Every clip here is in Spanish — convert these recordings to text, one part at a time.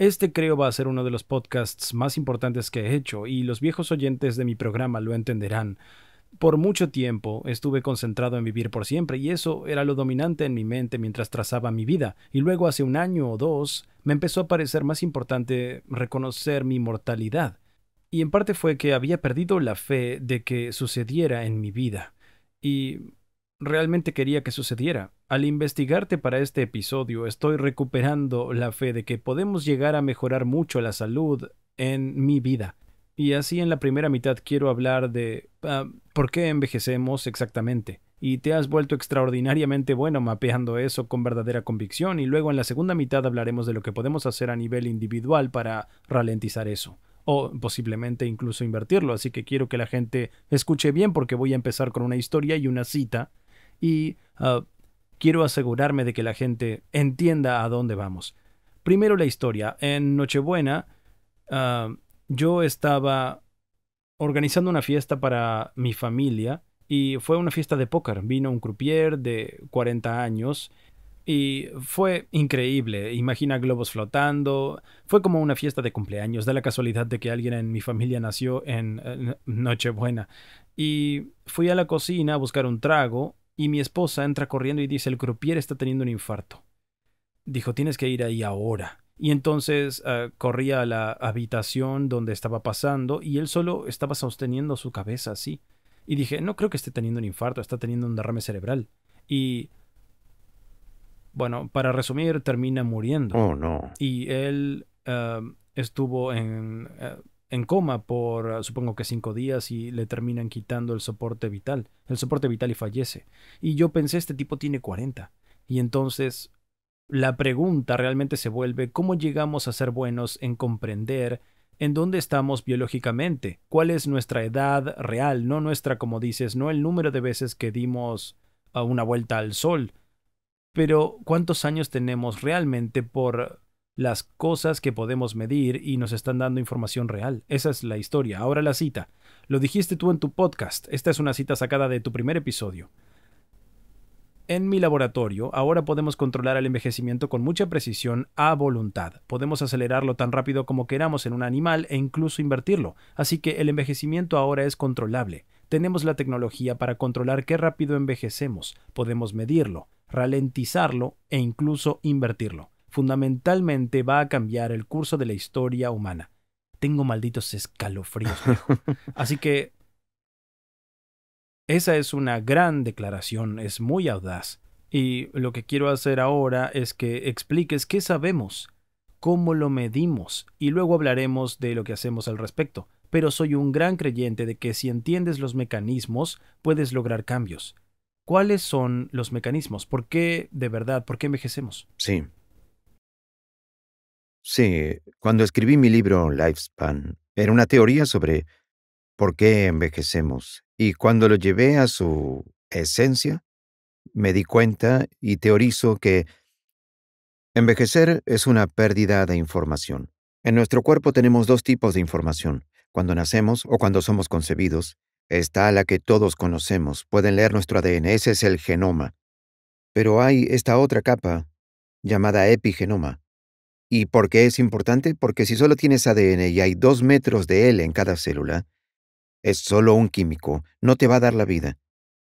Este creo va a ser uno de los podcasts más importantes que he hecho y los viejos oyentes de mi programa lo entenderán. Por mucho tiempo estuve concentrado en vivir por siempre y eso era lo dominante en mi mente mientras trazaba mi vida, y luego hace un año o dos me empezó a parecer más importante reconocer mi mortalidad, y en parte fue que había perdido la fe de que sucediera en mi vida, y realmente quería que sucediera, al investigarte para este episodio, estoy recuperando la fe de que podemos llegar a mejorar mucho la salud en mi vida. Y así en la primera mitad quiero hablar de ah, por qué envejecemos exactamente. Y te has vuelto extraordinariamente bueno mapeando eso con verdadera convicción y luego en la segunda mitad hablaremos de lo que podemos hacer a nivel individual para ralentizar eso o posiblemente incluso invertirlo, así que quiero que la gente escuche bien porque voy a empezar con una historia y una cita y ah, Quiero asegurarme de que la gente entienda a dónde vamos. Primero la historia. En Nochebuena ah, yo estaba organizando una fiesta para mi familia y fue una fiesta de póker. Vino un croupier de 40 años y fue increíble. Imagina globos flotando. Fue como una fiesta de cumpleaños. Da la casualidad de que alguien en mi familia nació en Nochebuena. Y fui a la cocina a buscar un trago y mi esposa entra corriendo y dice, el croupier está teniendo un infarto. Dijo, tienes que ir ahí ahora. Y entonces ah, corría a la habitación donde estaba pasando y él solo estaba sosteniendo su cabeza así. Y dije, no creo que esté teniendo un infarto, está teniendo un derrame cerebral. Y... Bueno, para resumir, termina muriendo. Oh, no. Y él ah, estuvo en... Ah, en coma por ah, supongo que cinco días y le terminan quitando el soporte vital, el soporte vital y fallece. Y yo pensé, este tipo tiene 40. Y entonces la pregunta realmente se vuelve, ¿cómo llegamos a ser buenos en comprender en dónde estamos biológicamente? ¿Cuál es nuestra edad real? No nuestra, como dices, no el número de veces que dimos ah, una vuelta al sol, pero cuántos años tenemos realmente por las cosas que podemos medir y nos están dando información real. Esa es la historia. Ahora la cita. Lo dijiste tú en tu podcast. Esta es una cita sacada de tu primer episodio. En mi laboratorio, ahora podemos controlar el envejecimiento con mucha precisión a voluntad. Podemos acelerarlo tan rápido como queramos en un animal e incluso invertirlo. Así que el envejecimiento ahora es controlable. Tenemos la tecnología para controlar qué rápido envejecemos. Podemos medirlo, ralentizarlo e incluso invertirlo fundamentalmente va a cambiar el curso de la historia humana. Tengo malditos escalofríos. Así que esa es una gran declaración, es muy audaz. Y lo que quiero hacer ahora es que expliques qué sabemos, cómo lo medimos, y luego hablaremos de lo que hacemos al respecto. Pero soy un gran creyente de que si entiendes los mecanismos, puedes lograr cambios. ¿Cuáles son los mecanismos? ¿Por qué, de verdad, por qué envejecemos? Sí, Sí, cuando escribí mi libro Lifespan, era una teoría sobre por qué envejecemos. Y cuando lo llevé a su esencia, me di cuenta y teorizo que envejecer es una pérdida de información. En nuestro cuerpo tenemos dos tipos de información. Cuando nacemos o cuando somos concebidos, está la que todos conocemos. Pueden leer nuestro ADN, ese es el genoma. Pero hay esta otra capa, llamada epigenoma, ¿Y por qué es importante? Porque si solo tienes ADN y hay dos metros de él en cada célula, es solo un químico, no te va a dar la vida.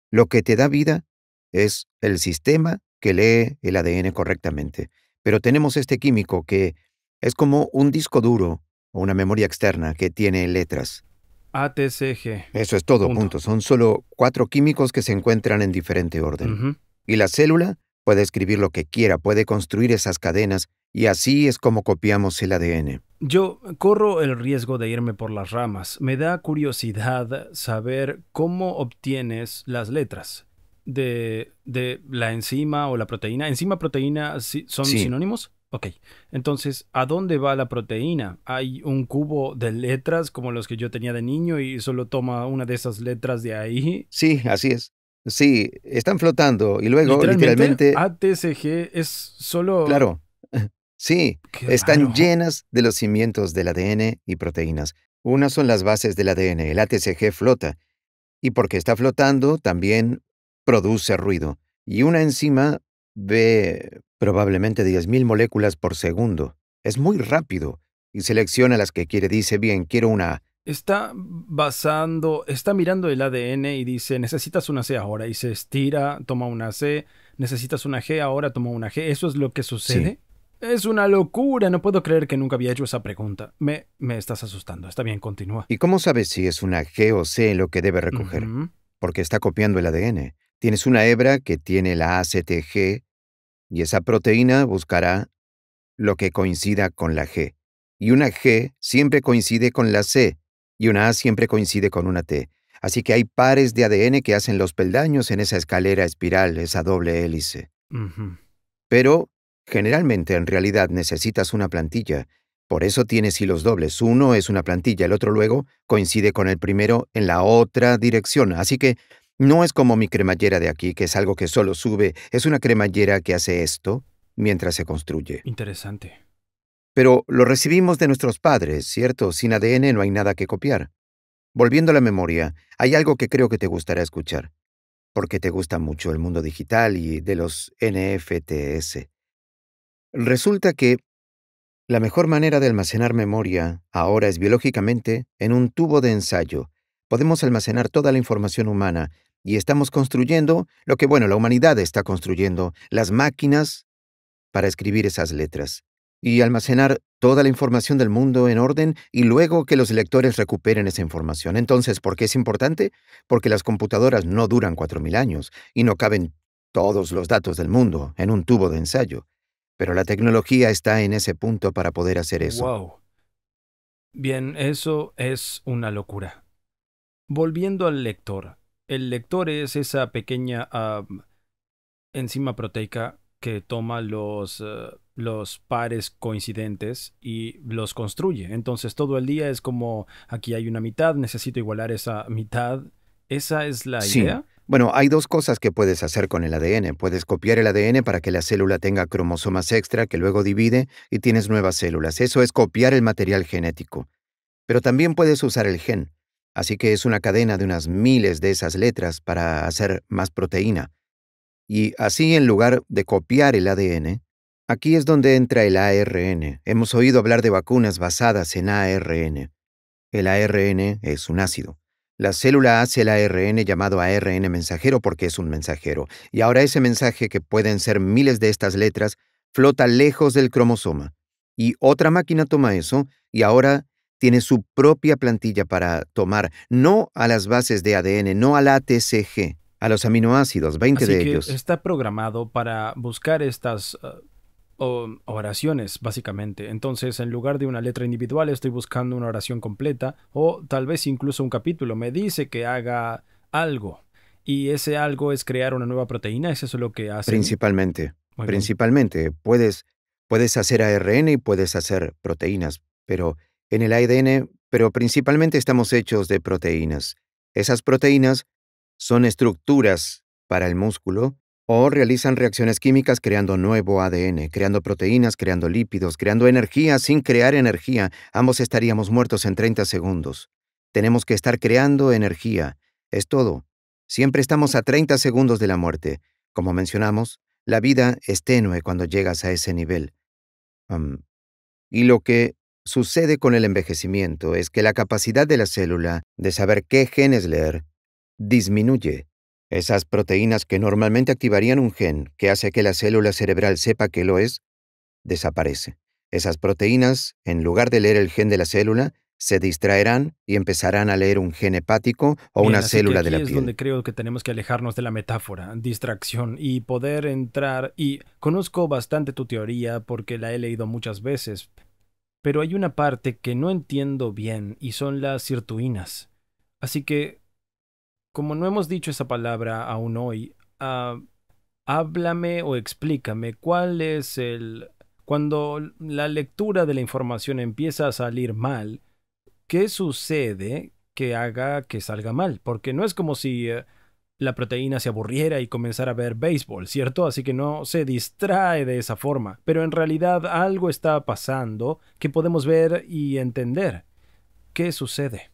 Lo que te da vida es el sistema que lee el ADN correctamente. Pero tenemos este químico que es como un disco duro o una memoria externa que tiene letras. ATCG. Eso es todo, punto. Son solo cuatro químicos que se encuentran en diferente orden. Y la célula puede escribir lo que quiera, puede construir esas cadenas y así es como copiamos el ADN. Yo corro el riesgo de irme por las ramas. Me da curiosidad saber cómo obtienes las letras de, de la enzima o la proteína. ¿Enzima, proteína son sinónimos? Ok, entonces, ¿a dónde va la proteína? ¿Hay un cubo de letras como los que yo tenía de niño y solo toma una de esas letras de ahí? Sí, así es. Sí, están flotando y luego literalmente, literalmente... ATCG es solo... Claro, Sí, están llenas de los cimientos del ADN y proteínas. Unas son las bases del ADN, el ATCG flota, y porque está flotando también produce ruido. Y una enzima ve probablemente 10.000 moléculas por segundo. Es muy rápido y selecciona las que quiere. Dice, bien, quiero una A. Está basando, está mirando el ADN y dice, necesitas una C ahora. Y se estira, toma una C, necesitas una G ahora, toma una G. ¿Eso es lo que sucede? Es una locura, no puedo creer que nunca había hecho esa pregunta. Me, me estás asustando. Está bien, continúa. ¿Y cómo sabes si es una G o C lo que debe recoger? Porque está copiando el ADN. Tienes una hebra que tiene la ACTG y esa proteína buscará lo que coincida con la G. Y una G siempre coincide con la C y una A siempre coincide con una T. Así que hay pares de ADN que hacen los peldaños en esa escalera espiral, esa doble hélice. Pero Generalmente, en realidad, necesitas una plantilla. Por eso tienes hilos dobles. Uno es una plantilla, el otro luego coincide con el primero en la otra dirección. Así que no es como mi cremallera de aquí, que es algo que solo sube. Es una cremallera que hace esto mientras se construye. Interesante. Pero lo recibimos de nuestros padres, ¿cierto? Sin ADN no hay nada que copiar. Volviendo a la memoria, hay algo que creo que te gustará escuchar, porque te gusta mucho el mundo digital y de los NFTs. Resulta que la mejor manera de almacenar memoria ahora es biológicamente en un tubo de ensayo. Podemos almacenar toda la información humana y estamos construyendo lo que, bueno, la humanidad está construyendo, las máquinas para escribir esas letras y almacenar toda la información del mundo en orden y luego que los lectores recuperen esa información. Entonces, ¿por qué es importante? Porque las computadoras no duran 4.000 años y no caben todos los datos del mundo en un tubo de ensayo. Pero la tecnología está en ese punto para poder hacer eso. Wow. Bien, eso es una locura. Volviendo al lector. El lector es esa pequeña enzima proteica que toma los, eh, los pares coincidentes y los construye. Entonces todo el día es como aquí hay una mitad, necesito igualar esa mitad. ¿Esa es la idea? Bueno, hay dos cosas que puedes hacer con el ADN. Puedes copiar el ADN para que la célula tenga cromosomas extra que luego divide y tienes nuevas células. Eso es copiar el material genético. Pero también puedes usar el gen. Así que es una cadena de unas miles de esas letras para hacer más proteína. Y así, en lugar de copiar el ADN, aquí es donde entra el ARN. Hemos oído hablar de vacunas basadas en ARN. El ARN es un ácido. La célula hace el ARN llamado ARN mensajero porque es un mensajero, y ahora ese mensaje, que pueden ser miles de estas letras, flota lejos del cromosoma. Y otra máquina toma eso, y ahora tiene su propia plantilla para tomar, no a las bases de ADN, no al ATCG, a los aminoácidos, 20 de ellos. Está programado para buscar estas ah, o, oraciones, básicamente. Entonces, en lugar de una letra individual, estoy buscando una oración completa o tal vez incluso un capítulo. Me dice que haga algo. Y ese algo es crear una nueva proteína, ¿es eso lo que hace? Principalmente. principalmente. Puedes, puedes hacer ARN y puedes hacer proteínas, pero en el ADN, pero principalmente estamos hechos de proteínas. Esas proteínas son estructuras para el músculo o realizan reacciones químicas creando nuevo ADN, creando proteínas, creando lípidos, creando energía sin crear energía. Ambos estaríamos muertos en 30 segundos. Tenemos que estar creando energía. Es todo. Siempre estamos a 30 segundos de la muerte. Como mencionamos, la vida es tenue cuando llegas a ese nivel. y lo que sucede con el envejecimiento es que la capacidad de la célula de saber qué genes leer disminuye. Esas proteínas que normalmente activarían un gen que hace que la célula cerebral sepa que lo es, desaparece. Esas proteínas, en lugar de leer el gen de la célula, se distraerán y empezarán a leer un gen hepático o una célula de la piel. Es donde creo que tenemos que alejarnos de la metáfora, distracción y poder entrar. Y conozco bastante tu teoría porque la he leído muchas veces, pero hay una parte que no entiendo bien y son las sirtuinas. Así que como no hemos dicho esa palabra aún hoy, ah, háblame o explícame cuál es el... Cuando la lectura de la información empieza a salir mal, ¿qué sucede que haga que salga mal? Porque no es como si eh, la proteína se aburriera y comenzara a ver béisbol, ¿cierto? Así que no se distrae de esa forma. Pero en realidad algo está pasando que podemos ver y entender. ¿Qué sucede?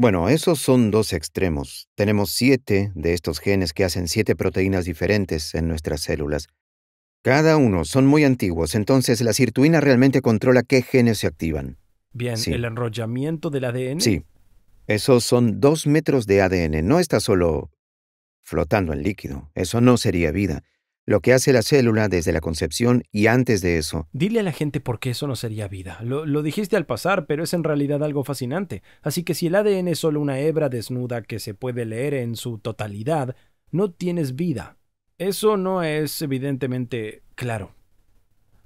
Bueno, esos son dos extremos. Tenemos siete de estos genes que hacen siete proteínas diferentes en nuestras células. Cada uno son muy antiguos, entonces la sirtuina realmente controla qué genes se activan. Bien, el enrollamiento del ADN. Sí. Esos son dos metros de ADN. No está solo flotando en líquido. Eso no sería vida lo que hace la célula desde la concepción y antes de eso. Dile a la gente por qué eso no sería vida. Lo, dijiste al pasar, pero es en realidad algo fascinante. Así que si el ADN es solo una hebra desnuda que se puede leer en su totalidad, no tienes vida. Eso no es evidentemente claro.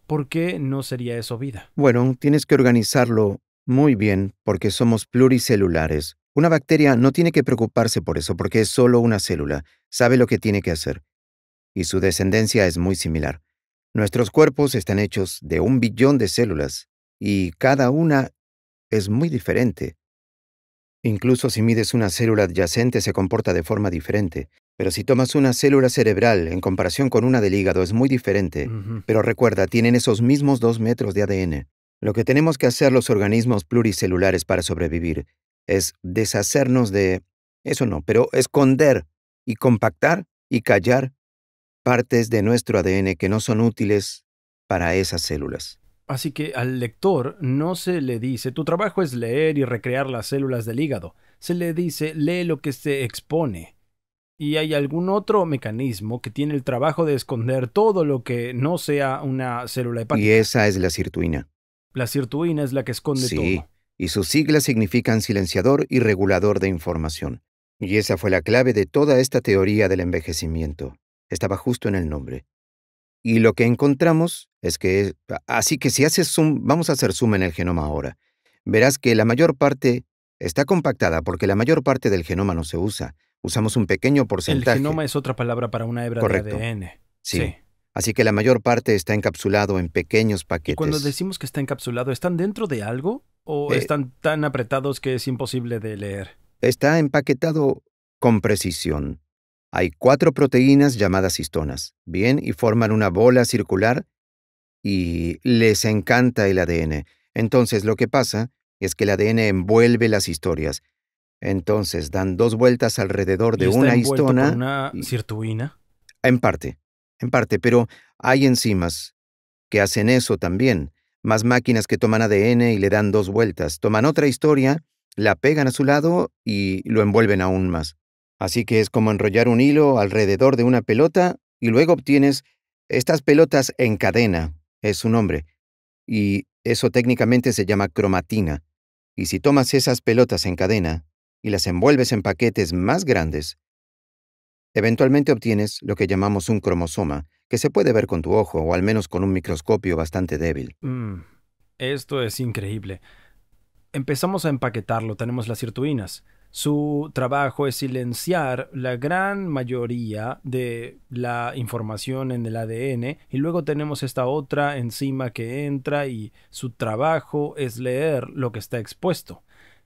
¿Por qué no sería eso vida? Bueno, tienes que organizarlo muy bien porque somos pluricelulares. Una bacteria no tiene que preocuparse por eso porque es solo una célula. Sabe lo que tiene que hacer y su descendencia es muy similar. Nuestros cuerpos están hechos de un billón de células y cada una es muy diferente. Incluso si mides una célula adyacente se comporta de forma diferente, pero si tomas una célula cerebral en comparación con una del hígado es muy diferente. Pero recuerda, tienen esos mismos dos metros de ADN. Lo que tenemos que hacer los organismos pluricelulares para sobrevivir es deshacernos de... Eso no, pero esconder y compactar y callar partes de nuestro ADN que no son útiles para esas células. Así que al lector no se le dice, tu trabajo es leer y recrear las células del hígado. Se le dice, lee lo que se expone. Y hay algún otro mecanismo que tiene el trabajo de esconder todo lo que no sea una célula hepática. Y esa es la sirtuina. La sirtuina es la que esconde todo. Sí, y sus siglas significan silenciador y regulador de información. Y esa fue la clave de toda esta teoría del envejecimiento. Estaba justo en el nombre. Y lo que encontramos es que... Así que si haces zoom, vamos a hacer zoom en el genoma ahora. Verás que la mayor parte está compactada porque la mayor parte del genoma no se usa. Usamos un pequeño porcentaje. El genoma es otra palabra para una hebra de ADN. Sí. Así que la mayor parte está encapsulado en pequeños paquetes. Cuando decimos que está encapsulado, ¿están dentro de algo o eh. están tan apretados que es imposible de leer? Está empaquetado con precisión. Hay cuatro proteínas llamadas histonas, ¿bien? Y forman una bola circular y les encanta el ADN. Entonces lo que pasa es que el ADN envuelve las historias. Entonces dan dos vueltas alrededor de una histona. Por una sirtuina? En parte, en parte, pero hay enzimas que hacen eso también. Más máquinas que toman ADN y le dan dos vueltas, toman otra historia, la pegan a su lado y lo envuelven aún más. Así que es como enrollar un hilo alrededor de una pelota y luego obtienes estas pelotas en cadena, es su nombre, y eso técnicamente se llama cromatina. Y si tomas esas pelotas en cadena y las envuelves en paquetes más grandes, eventualmente obtienes lo que llamamos un cromosoma, que se puede ver con tu ojo o al menos con un microscopio bastante débil. Mm, esto es increíble. Empezamos a empaquetarlo, tenemos las sirtuinas su trabajo es silenciar la gran mayoría de la información en el ADN y luego tenemos esta otra enzima que entra y su trabajo es leer lo que está expuesto.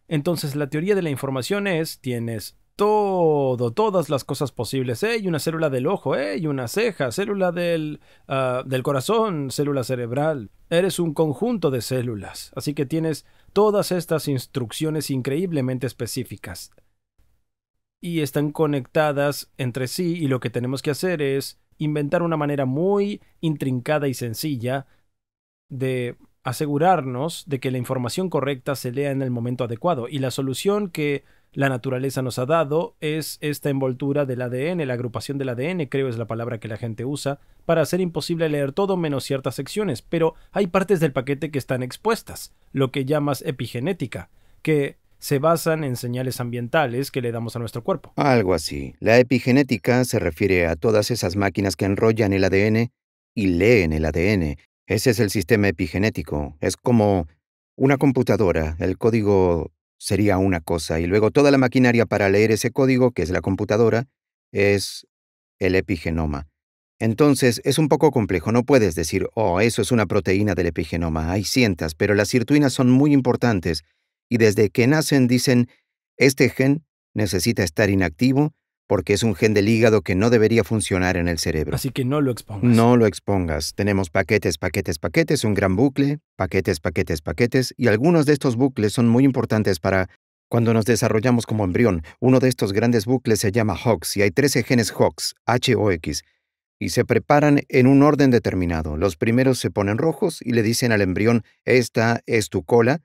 Entonces la teoría de la información es, tienes todo, todas las cosas posibles. Hay una célula del ojo, hay una ceja, célula del, ah, del corazón, célula cerebral. Eres un conjunto de células, así que tienes todas estas instrucciones increíblemente específicas y están conectadas entre sí y lo que tenemos que hacer es inventar una manera muy intrincada y sencilla de asegurarnos de que la información correcta se lea en el momento adecuado y la solución que la naturaleza nos ha dado es esta envoltura del ADN, la agrupación del ADN, creo es la palabra que la gente usa, para hacer imposible leer todo menos ciertas secciones, pero hay partes del paquete que están expuestas, lo que llamas epigenética, que se basan en señales ambientales que le damos a nuestro cuerpo. Algo así. La epigenética se refiere a todas esas máquinas que enrollan el ADN y leen el ADN. Ese es el sistema epigenético. Es como una computadora, el código sería una cosa, y luego toda la maquinaria para leer ese código, que es la computadora, es el epigenoma. Entonces, es un poco complejo, no puedes decir, oh, eso es una proteína del epigenoma, hay cientas, pero las sirtuinas son muy importantes, y desde que nacen dicen, este gen necesita estar inactivo porque es un gen del hígado que no debería funcionar en el cerebro. Así que no lo expongas. No lo expongas. Tenemos paquetes, paquetes, paquetes, un gran bucle, paquetes, paquetes, paquetes, y algunos de estos bucles son muy importantes para cuando nos desarrollamos como embrión. Uno de estos grandes bucles se llama HOX y hay 13 genes HOX, H-O-X, y se preparan en un orden determinado. Los primeros se ponen rojos y le dicen al embrión, esta es tu cola,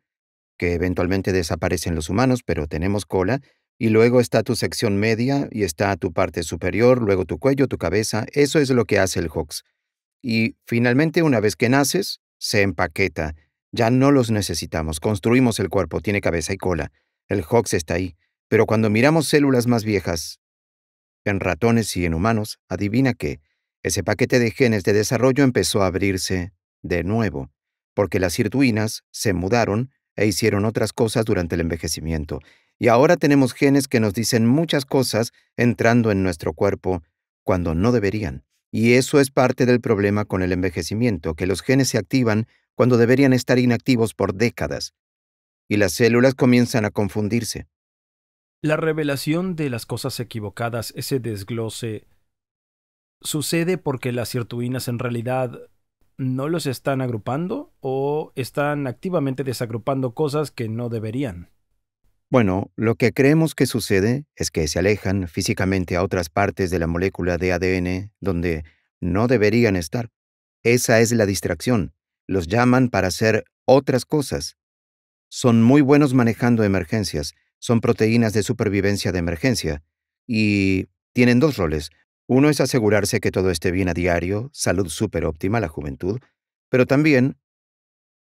que eventualmente desaparecen los humanos, pero tenemos cola, y luego está tu sección media y está tu parte superior, luego tu cuello, tu cabeza, eso es lo que hace el Hox. Y finalmente, una vez que naces, se empaqueta. Ya no los necesitamos, construimos el cuerpo, tiene cabeza y cola. El Hox está ahí. Pero cuando miramos células más viejas, en ratones y en humanos, adivina que ese paquete de genes de desarrollo empezó a abrirse de nuevo, porque las sirtuinas se mudaron e hicieron otras cosas durante el envejecimiento, y ahora tenemos genes que nos dicen muchas cosas entrando en nuestro cuerpo cuando no deberían. Y eso es parte del problema con el envejecimiento, que los genes se activan cuando deberían estar inactivos por décadas. Y las células comienzan a confundirse. La revelación de las cosas equivocadas, ese desglose, sucede porque las sirtuinas en realidad no los están agrupando o están activamente desagrupando cosas que no deberían. Bueno, lo que creemos que sucede es que se alejan físicamente a otras partes de la molécula de ADN donde no deberían estar. Esa es la distracción. Los llaman para hacer otras cosas. Son muy buenos manejando emergencias, son proteínas de supervivencia de emergencia y tienen dos roles. Uno es asegurarse que todo esté bien a diario, salud súper óptima, la juventud, pero también,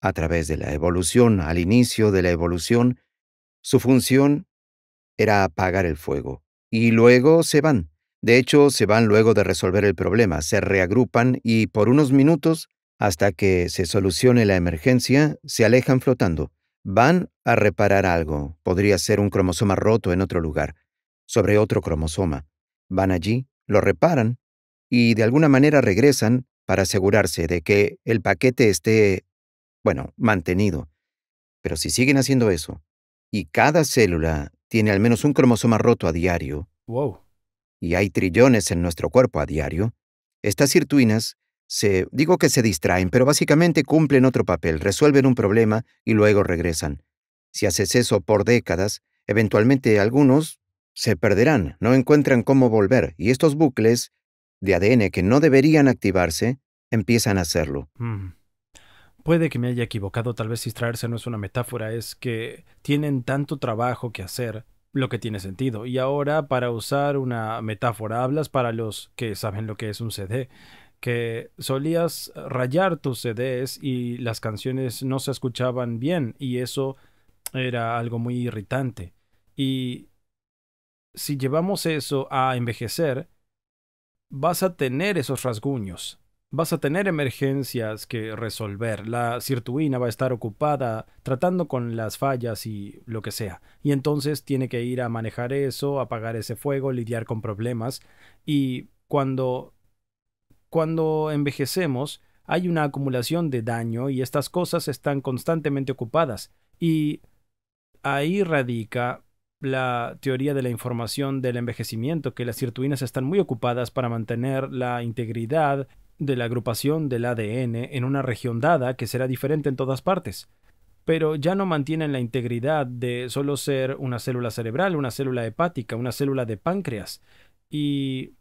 a través de la evolución, al inicio de la evolución, su función era apagar el fuego. Y luego se van. De hecho, se van luego de resolver el problema, se reagrupan y por unos minutos, hasta que se solucione la emergencia, se alejan flotando. Van a reparar algo. Podría ser un cromosoma roto en otro lugar, sobre otro cromosoma. Van allí, lo reparan y de alguna manera regresan para asegurarse de que el paquete esté, bueno, mantenido. Pero si siguen haciendo eso, y cada célula tiene al menos un cromosoma roto a diario. Y hay trillones en nuestro cuerpo a diario. Estas sirtuinas se, digo que se distraen, pero básicamente cumplen otro papel, resuelven un problema y luego regresan. Si haces eso por décadas, eventualmente algunos se perderán, no encuentran cómo volver, y estos bucles de ADN que no deberían activarse empiezan a hacerlo. Mm. Puede que me haya equivocado, tal vez distraerse no es una metáfora, es que tienen tanto trabajo que hacer, lo que tiene sentido. Y ahora, para usar una metáfora, hablas para los que saben lo que es un CD, que solías rayar tus CDs y las canciones no se escuchaban bien y eso era algo muy irritante. Y si llevamos eso a envejecer, vas a tener esos rasguños vas a tener emergencias que resolver. La sirtuina va a estar ocupada tratando con las fallas y lo que sea. Y entonces tiene que ir a manejar eso, apagar ese fuego, lidiar con problemas. Y cuando, cuando envejecemos, hay una acumulación de daño y estas cosas están constantemente ocupadas. Y ahí radica la teoría de la información del envejecimiento, que las sirtuinas están muy ocupadas para mantener la integridad de la agrupación del ADN en una región dada que será diferente en todas partes, pero ya no mantienen la integridad de solo ser una célula cerebral, una célula hepática, una célula de páncreas, y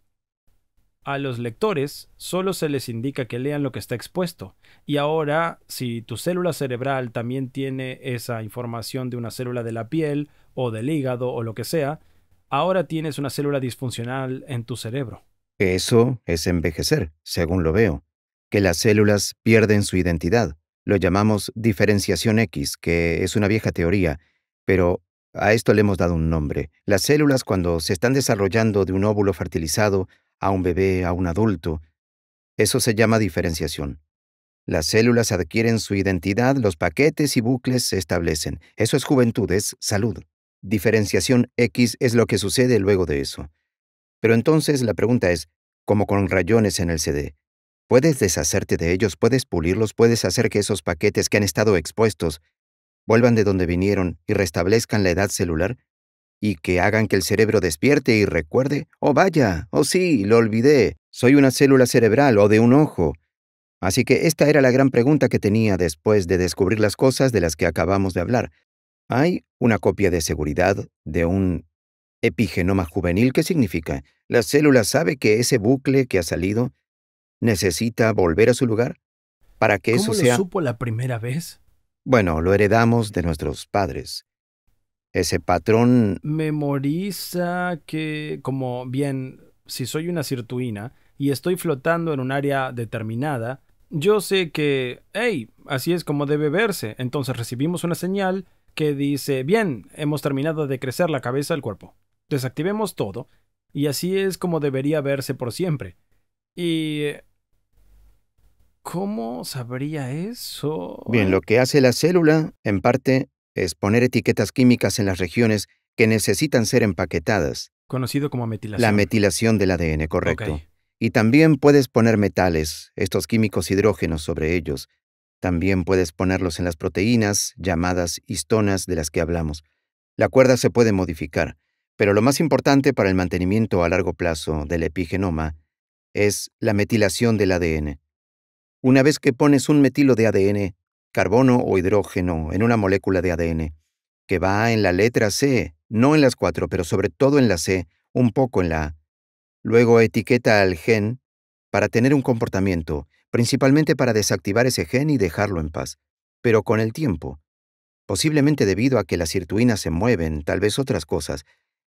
a los lectores solo se les indica que lean lo que está expuesto. Y ahora, si tu célula cerebral también tiene esa información de una célula de la piel o del hígado o lo que sea, ahora tienes una célula disfuncional en tu cerebro. Eso es envejecer, según lo veo, que las células pierden su identidad. Lo llamamos diferenciación X, que es una vieja teoría, pero a esto le hemos dado un nombre. Las células cuando se están desarrollando de un óvulo fertilizado a un bebé, a un adulto, eso se llama diferenciación. Las células adquieren su identidad, los paquetes y bucles se establecen. Eso es juventud, es salud. Diferenciación X es lo que sucede luego de eso. Pero entonces la pregunta es, como con rayones en el CD, ¿puedes deshacerte de ellos? ¿Puedes pulirlos? ¿Puedes hacer que esos paquetes que han estado expuestos vuelvan de donde vinieron y restablezcan la edad celular? ¿Y que hagan que el cerebro despierte y recuerde? ¡Oh, vaya! ¡Oh, sí! Lo olvidé. Soy una célula cerebral o de un ojo. Así que esta era la gran pregunta que tenía después de descubrir las cosas de las que acabamos de hablar. ¿Hay una copia de seguridad de un Epigenoma juvenil, ¿qué significa? ¿La célula sabe que ese bucle que ha salido necesita volver a su lugar? Para que eso sea. supo la primera vez? Bueno, lo heredamos de nuestros padres. Ese patrón. Memoriza que, como bien, si soy una sirtuina y estoy flotando en un área determinada, yo sé que, hey, así es como debe verse. Entonces recibimos una señal que dice, bien, hemos terminado de crecer la cabeza del cuerpo. Desactivemos todo, y así es como debería verse por siempre. Y... ¿Cómo sabría eso? Bien, lo que hace la célula, en parte, es poner etiquetas químicas en las regiones que necesitan ser empaquetadas. Conocido como metilación. La metilación del ADN, correcto. Y también puedes poner metales, estos químicos hidrógenos, sobre ellos. También puedes ponerlos en las proteínas, llamadas histonas, de las que hablamos. La cuerda se puede modificar. Pero lo más importante para el mantenimiento a largo plazo del epigenoma es la metilación del ADN. Una vez que pones un metilo de ADN, carbono o hidrógeno, en una molécula de ADN, que va en la letra C, no en las cuatro, pero sobre todo en la C, un poco en la A. Luego etiqueta al gen para tener un comportamiento, principalmente para desactivar ese gen y dejarlo en paz, pero con el tiempo, posiblemente debido a que las sirtuinas se mueven, tal vez otras cosas,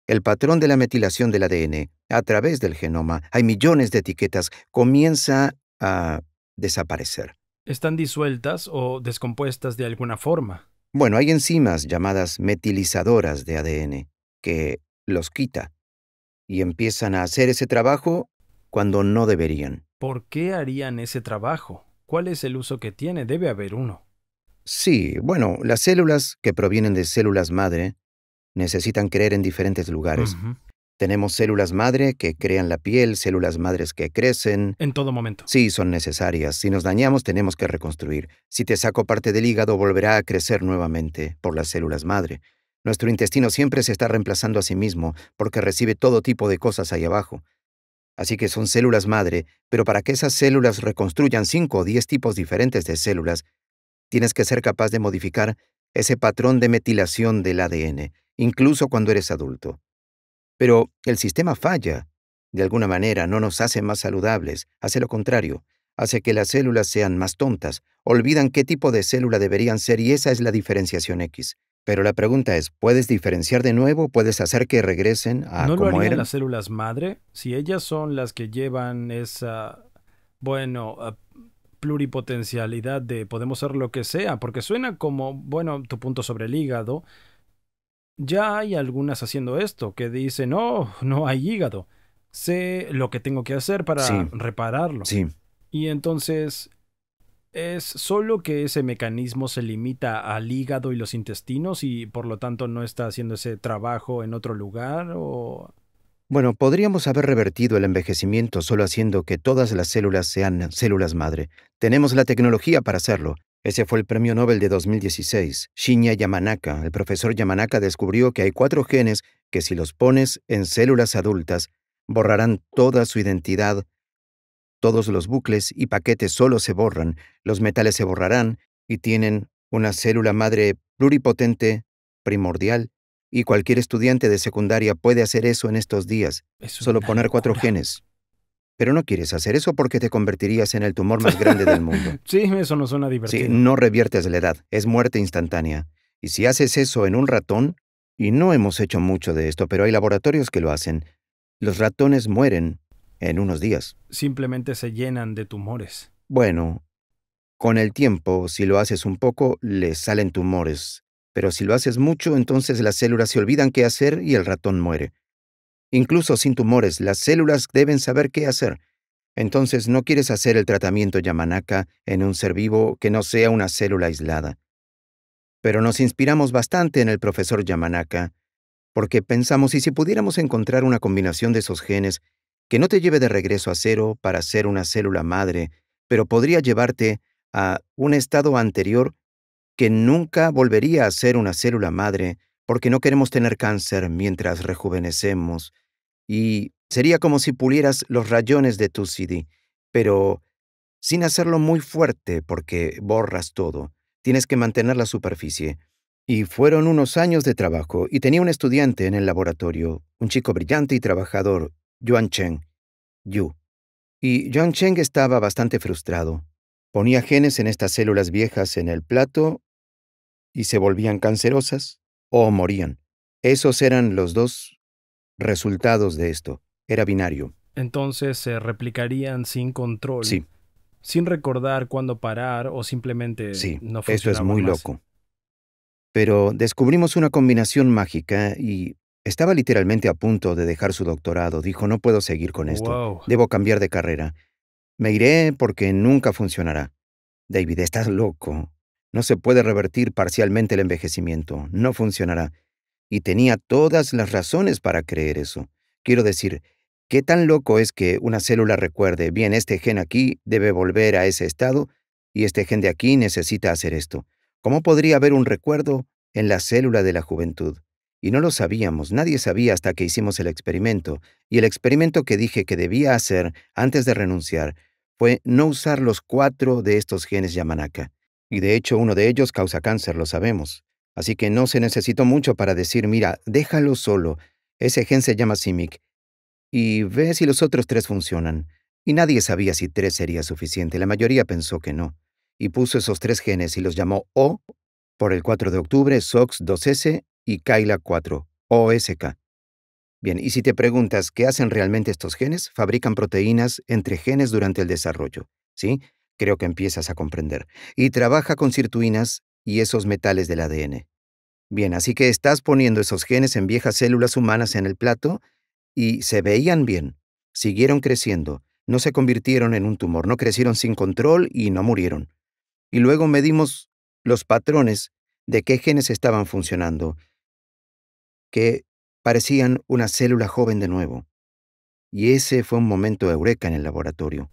el patrón de la metilación del ADN a través del genoma, hay millones de etiquetas, comienza a desaparecer. ¿Están disueltas o descompuestas de alguna forma? Bueno, hay enzimas llamadas metilizadoras de ADN que los quita y empiezan a hacer ese trabajo cuando no deberían. ¿Por qué harían ese trabajo? ¿Cuál es el uso que tiene? Debe haber uno. Sí, bueno, las células que provienen de células madre necesitan creer en diferentes lugares. Tenemos células madre que crean la piel, células madres que crecen. En todo momento. Sí, son necesarias. Si nos dañamos, tenemos que reconstruir. Si te saco parte del hígado, volverá a crecer nuevamente por las células madre. Nuestro intestino siempre se está reemplazando a sí mismo porque recibe todo tipo de cosas ahí abajo. Así que son células madre, pero para que esas células reconstruyan cinco o diez tipos diferentes de células, tienes que ser capaz de modificar ese patrón de metilación del ADN incluso cuando eres adulto. Pero el sistema falla. De alguna manera no nos hace más saludables, hace lo contrario, hace que las células sean más tontas, olvidan qué tipo de célula deberían ser y esa es la diferenciación X. Pero la pregunta es, ¿puedes diferenciar de nuevo? ¿Puedes hacer que regresen a ¿No como lo las células madre? Si ellas son las que llevan esa, bueno, ah, pluripotencialidad de podemos ser lo que sea, porque suena como, bueno, tu punto sobre el hígado, ya hay algunas haciendo esto, que dicen, oh, no hay hígado, sé lo que tengo que hacer para repararlo. Sí. Y entonces es solo que ese mecanismo se limita al hígado y los intestinos y por lo tanto no está haciendo ese trabajo en otro lugar o... Bueno, podríamos haber revertido el envejecimiento solo haciendo que todas las células sean células madre. Tenemos la tecnología para hacerlo. Ese fue el premio Nobel de 2016. Shinya Yamanaka, el profesor Yamanaka, descubrió que hay cuatro genes que si los pones en células adultas, borrarán toda su identidad. Todos los bucles y paquetes solo se borran, los metales se borrarán y tienen una célula madre pluripotente, primordial, y cualquier estudiante de secundaria puede hacer eso en estos días. solo poner cuatro genes. Pero no quieres hacer eso porque te convertirías en el tumor más grande del mundo. sí, eso no suena divertido. Sí, no reviertes la edad, es muerte instantánea. Y si haces eso en un ratón, y no hemos hecho mucho de esto, pero hay laboratorios que lo hacen, los ratones mueren en unos días. Simplemente se llenan de tumores. Bueno, con el tiempo, si lo haces un poco, le salen tumores. Pero si lo haces mucho, entonces las células se olvidan qué hacer y el ratón muere. Incluso sin tumores, las células deben saber qué hacer. Entonces no quieres hacer el tratamiento Yamanaka en un ser vivo que no sea una célula aislada. Pero nos inspiramos bastante en el profesor Yamanaka, porque pensamos y si pudiéramos encontrar una combinación de esos genes que no te lleve de regreso a cero para ser una célula madre, pero podría llevarte a un estado anterior que nunca volvería a ser una célula madre, porque no queremos tener cáncer mientras rejuvenecemos, y sería como si pulieras los rayones de tu CD, pero sin hacerlo muy fuerte porque borras todo, tienes que mantener la superficie. Y fueron unos años de trabajo, y tenía un estudiante en el laboratorio, un chico brillante y trabajador, Yuan Cheng, Yu. Y Yuan Cheng estaba bastante frustrado. Ponía genes en estas células viejas en el plato y se volvían cancerosas, o morían. Esos eran los dos resultados de esto. Era binario. Entonces se replicarían sin control. Sí. Sin recordar cuándo parar o simplemente sí, no Eso es muy loco. Pero descubrimos una combinación mágica y estaba literalmente a punto de dejar su doctorado. Dijo, no puedo seguir con esto. Debo cambiar de carrera. Me iré porque nunca funcionará. David, estás loco. No se puede revertir parcialmente el envejecimiento, no funcionará. Y tenía todas las razones para creer eso. Quiero decir, ¿qué tan loco es que una célula recuerde, bien, este gen aquí debe volver a ese estado y este gen de aquí necesita hacer esto? ¿Cómo podría haber un recuerdo en la célula de la juventud? Y no lo sabíamos, nadie sabía hasta que hicimos el experimento, y el experimento que dije que debía hacer antes de renunciar fue no usar los cuatro de estos genes Yamanaka. Y de hecho uno de ellos causa cáncer, lo sabemos. Así que no se necesitó mucho para decir, mira, déjalo solo. Ese gen se llama CIMIC. Y ve si los otros tres funcionan. Y nadie sabía si tres sería suficiente. La mayoría pensó que no. Y puso esos tres genes y los llamó O por el 4 de octubre, SOX2S y kyla 4 OSK. Bien, y si te preguntas qué hacen realmente estos genes, fabrican proteínas entre genes durante el desarrollo, ¿sí? creo que empiezas a comprender, y trabaja con sirtuinas y esos metales del ADN. Bien, así que estás poniendo esos genes en viejas células humanas en el plato y se veían bien, siguieron creciendo, no se convirtieron en un tumor, no crecieron sin control y no murieron. Y luego medimos los patrones de qué genes estaban funcionando, que parecían una célula joven de nuevo. Y ese fue un momento eureka en el laboratorio.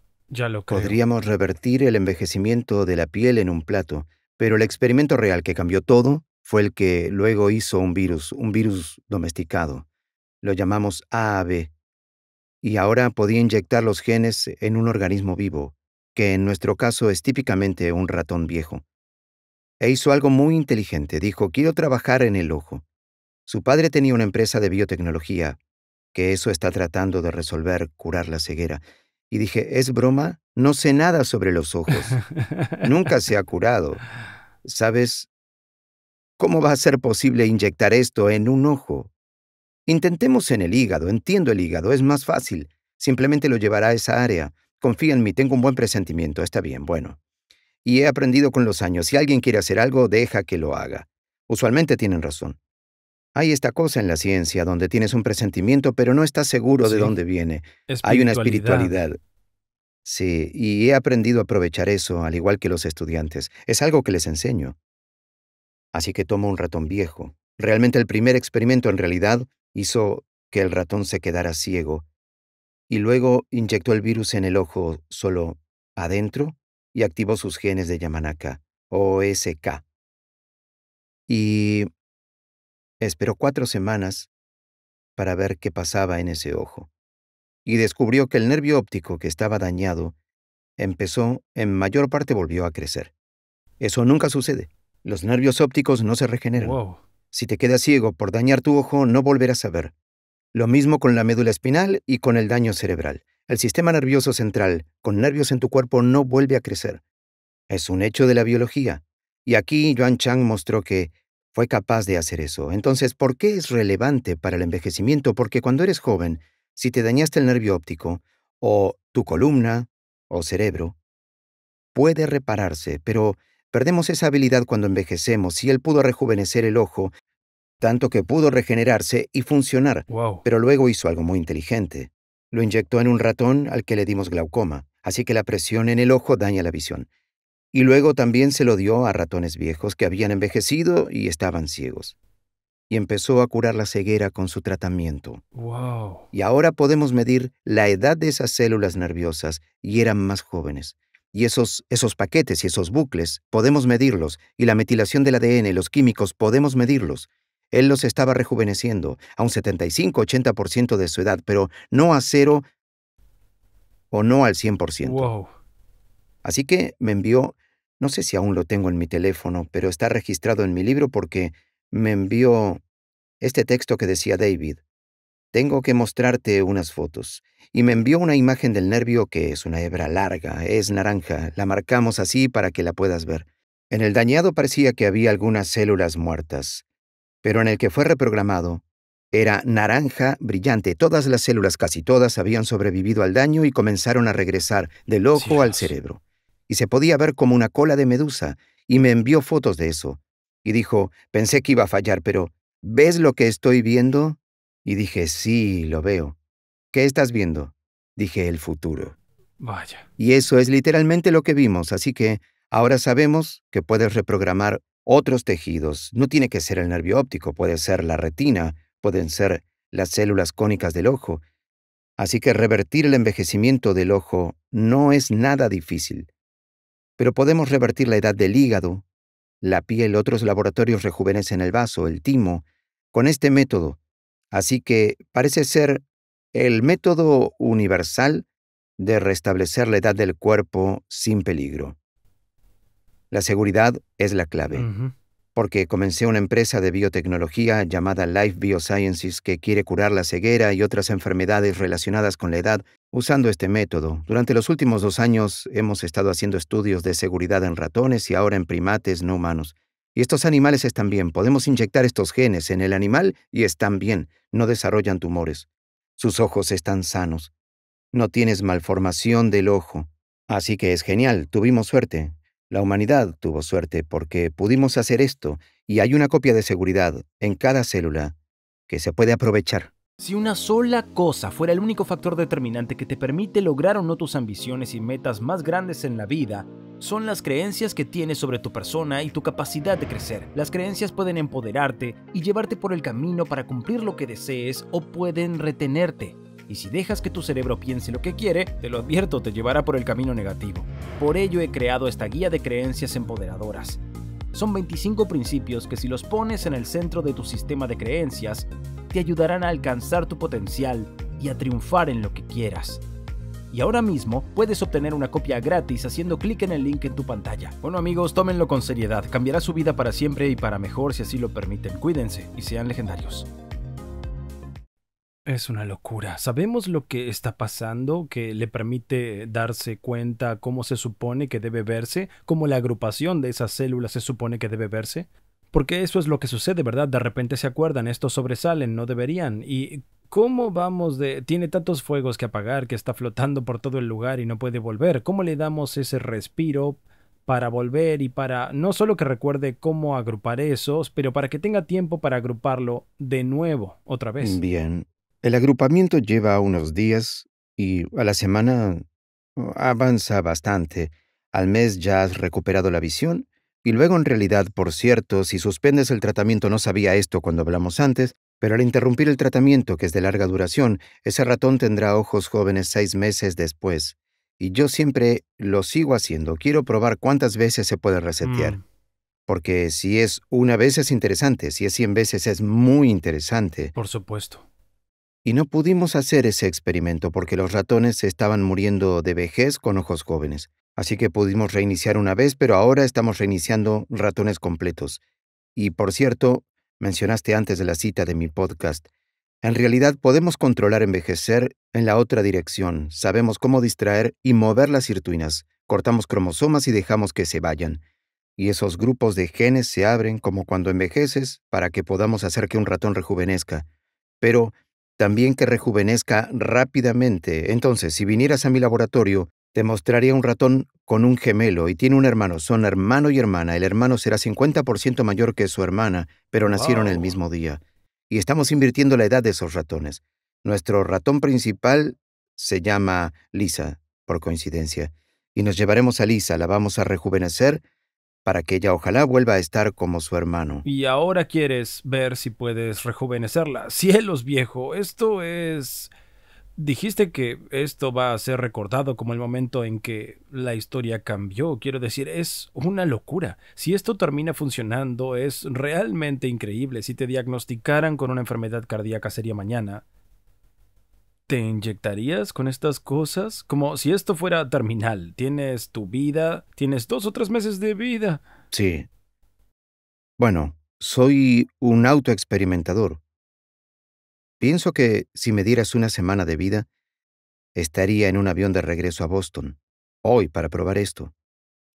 Podríamos revertir el envejecimiento de la piel en un plato, pero el experimento real que cambió todo fue el que luego hizo un virus, un virus domesticado. Lo llamamos AAV. Y ahora podía inyectar los genes en un organismo vivo, que en nuestro caso es típicamente un ratón viejo. E hizo algo muy inteligente. Dijo, quiero trabajar en el ojo. Su padre tenía una empresa de biotecnología, que eso está tratando de resolver, curar la ceguera. Y dije, ¿es broma? No sé nada sobre los ojos. Nunca se ha curado. ¿Sabes? ¿Cómo va a ser posible inyectar esto en un ojo? Intentemos en el hígado, entiendo el hígado, es más fácil. Simplemente lo llevará a esa área. Confía en mí, tengo un buen presentimiento, está bien, bueno. Y he aprendido con los años, si alguien quiere hacer algo, deja que lo haga. Usualmente tienen razón. Hay esta cosa en la ciencia donde tienes un presentimiento, pero no estás seguro de dónde viene. Hay una espiritualidad. Sí, y he aprendido a aprovechar eso, al igual que los estudiantes. Es algo que les enseño. Así que tomo un ratón viejo. Realmente el primer experimento en realidad hizo que el ratón se quedara ciego. Y luego inyectó el virus en el ojo solo adentro y activó sus genes de Yamanaka, OSK. Y Esperó cuatro semanas para ver qué pasaba en ese ojo, y descubrió que el nervio óptico que estaba dañado empezó, en mayor parte volvió a crecer. Eso nunca sucede. Los nervios ópticos no se regeneran. Si te quedas ciego por dañar tu ojo, no volverás a ver. Lo mismo con la médula espinal y con el daño cerebral. El sistema nervioso central, con nervios en tu cuerpo, no vuelve a crecer. Es un hecho de la biología. Y aquí Yuan Chang mostró que fue capaz de hacer eso. Entonces, ¿por qué es relevante para el envejecimiento? Porque cuando eres joven, si te dañaste el nervio óptico, o tu columna, o cerebro, puede repararse, pero perdemos esa habilidad cuando envejecemos. Si él pudo rejuvenecer el ojo, tanto que pudo regenerarse y funcionar, pero luego hizo algo muy inteligente. Lo inyectó en un ratón al que le dimos glaucoma, así que la presión en el ojo daña la visión y luego también se lo dio a ratones viejos que habían envejecido y estaban ciegos. Y empezó a curar la ceguera con su tratamiento. Y ahora podemos medir la edad de esas células nerviosas y eran más jóvenes. Y esos, esos paquetes y esos bucles podemos medirlos, y la metilación del ADN, los químicos, podemos medirlos. Él los estaba rejuveneciendo a un 75-80% de su edad, pero no a cero o no al 100%. Así que me envió no sé si aún lo tengo en mi teléfono, pero está registrado en mi libro porque me envió este texto que decía David. Tengo que mostrarte unas fotos. Y me envió una imagen del nervio que es una hebra larga, es naranja. La marcamos así para que la puedas ver. En el dañado parecía que había algunas células muertas, pero en el que fue reprogramado era naranja brillante. Todas las células, casi todas, habían sobrevivido al daño y comenzaron a regresar del ojo al cerebro y se podía ver como una cola de medusa, y me envió fotos de eso. Y dijo, pensé que iba a fallar, pero ¿ves lo que estoy viendo? Y dije, sí, lo veo. ¿Qué estás viendo? Dije, el futuro. Vaya. Y eso es literalmente lo que vimos, así que ahora sabemos que puedes reprogramar otros tejidos. No tiene que ser el nervio óptico, puede ser la retina, pueden ser las células cónicas del ojo. Así que revertir el envejecimiento del ojo no es nada difícil. Pero podemos revertir la edad del hígado, la piel, otros laboratorios rejuvenecen el vaso, el timo, con este método. Así que parece ser el método universal de restablecer la edad del cuerpo sin peligro. La seguridad es la clave porque comencé una empresa de biotecnología llamada Life Biosciences que quiere curar la ceguera y otras enfermedades relacionadas con la edad usando este método. Durante los últimos dos años hemos estado haciendo estudios de seguridad en ratones y ahora en primates no humanos. Y estos animales están bien, podemos inyectar estos genes en el animal y están bien, no desarrollan tumores. Sus ojos están sanos. No tienes malformación del ojo. Así que es genial, tuvimos suerte. La humanidad tuvo suerte porque pudimos hacer esto y hay una copia de seguridad en cada célula que se puede aprovechar. Si una sola cosa fuera el único factor determinante que te permite lograr o no tus ambiciones y metas más grandes en la vida, son las creencias que tienes sobre tu persona y tu capacidad de crecer. Las creencias pueden empoderarte y llevarte por el camino para cumplir lo que desees o pueden retenerte y si dejas que tu cerebro piense lo que quiere, te lo advierto, te llevará por el camino negativo. Por ello he creado esta guía de creencias empoderadoras. Son 25 principios que si los pones en el centro de tu sistema de creencias, te ayudarán a alcanzar tu potencial y a triunfar en lo que quieras. Y ahora mismo puedes obtener una copia gratis haciendo clic en el link en tu pantalla. Bueno amigos, tómenlo con seriedad, cambiará su vida para siempre y para mejor si así lo permiten. Cuídense y sean legendarios. Es una locura. Sabemos lo que está pasando, que le permite darse cuenta cómo se supone que debe verse, cómo la agrupación de esas células se supone que debe verse. Porque eso es lo que sucede, ¿verdad? De repente se acuerdan, estos sobresalen, no deberían. ¿Y cómo vamos de... Tiene tantos fuegos que apagar, que está flotando por todo el lugar y no puede volver. ¿Cómo le damos ese respiro para volver y para no solo que recuerde cómo agrupar esos, pero para que tenga tiempo para agruparlo de nuevo, otra vez. Bien, el agrupamiento lleva unos días y a la semana uh, avanza bastante. Al mes ya has recuperado la visión y luego en realidad, por cierto, si suspendes el tratamiento no sabía esto cuando hablamos antes, pero al interrumpir el tratamiento, que es de larga duración, ese ratón tendrá ojos jóvenes seis meses después. Y yo siempre lo sigo haciendo. Quiero probar cuántas veces se puede resetear. Mm. Porque si es una vez es interesante, si es cien veces es muy interesante. Por supuesto y no pudimos hacer ese experimento porque los ratones se estaban muriendo de vejez con ojos jóvenes. Así que pudimos reiniciar una vez, pero ahora estamos reiniciando ratones completos. Y por cierto, mencionaste antes de la cita de mi podcast, en realidad podemos controlar envejecer en la otra dirección, sabemos cómo distraer y mover las sirtuinas, cortamos cromosomas y dejamos que se vayan. Y esos grupos de genes se abren como cuando envejeces para que podamos hacer que un ratón rejuvenezca. Pero también que rejuvenezca rápidamente. Entonces, si vinieras a mi laboratorio, te mostraría un ratón con un gemelo y tiene un hermano. Son hermano y hermana. El hermano será 50% mayor que su hermana, pero nacieron el mismo día. Y estamos invirtiendo la edad de esos ratones. Nuestro ratón principal se llama Lisa, por coincidencia. Y nos llevaremos a Lisa, la vamos a rejuvenecer para que ella ojalá vuelva a estar como su hermano. Y ahora quieres ver si puedes rejuvenecerla. Cielos viejo, esto es... Dijiste que esto va a ser recordado como el momento en que la historia cambió. Quiero decir, es una locura. Si esto termina funcionando, es realmente increíble. Si te diagnosticaran con una enfermedad cardíaca sería mañana, ¿Te inyectarías con estas cosas? Como si esto fuera terminal. Tienes tu vida, tienes dos o tres meses de vida. Sí. Bueno, soy un autoexperimentador. Pienso que si me dieras una semana de vida, estaría en un avión de regreso a Boston, hoy, para probar esto.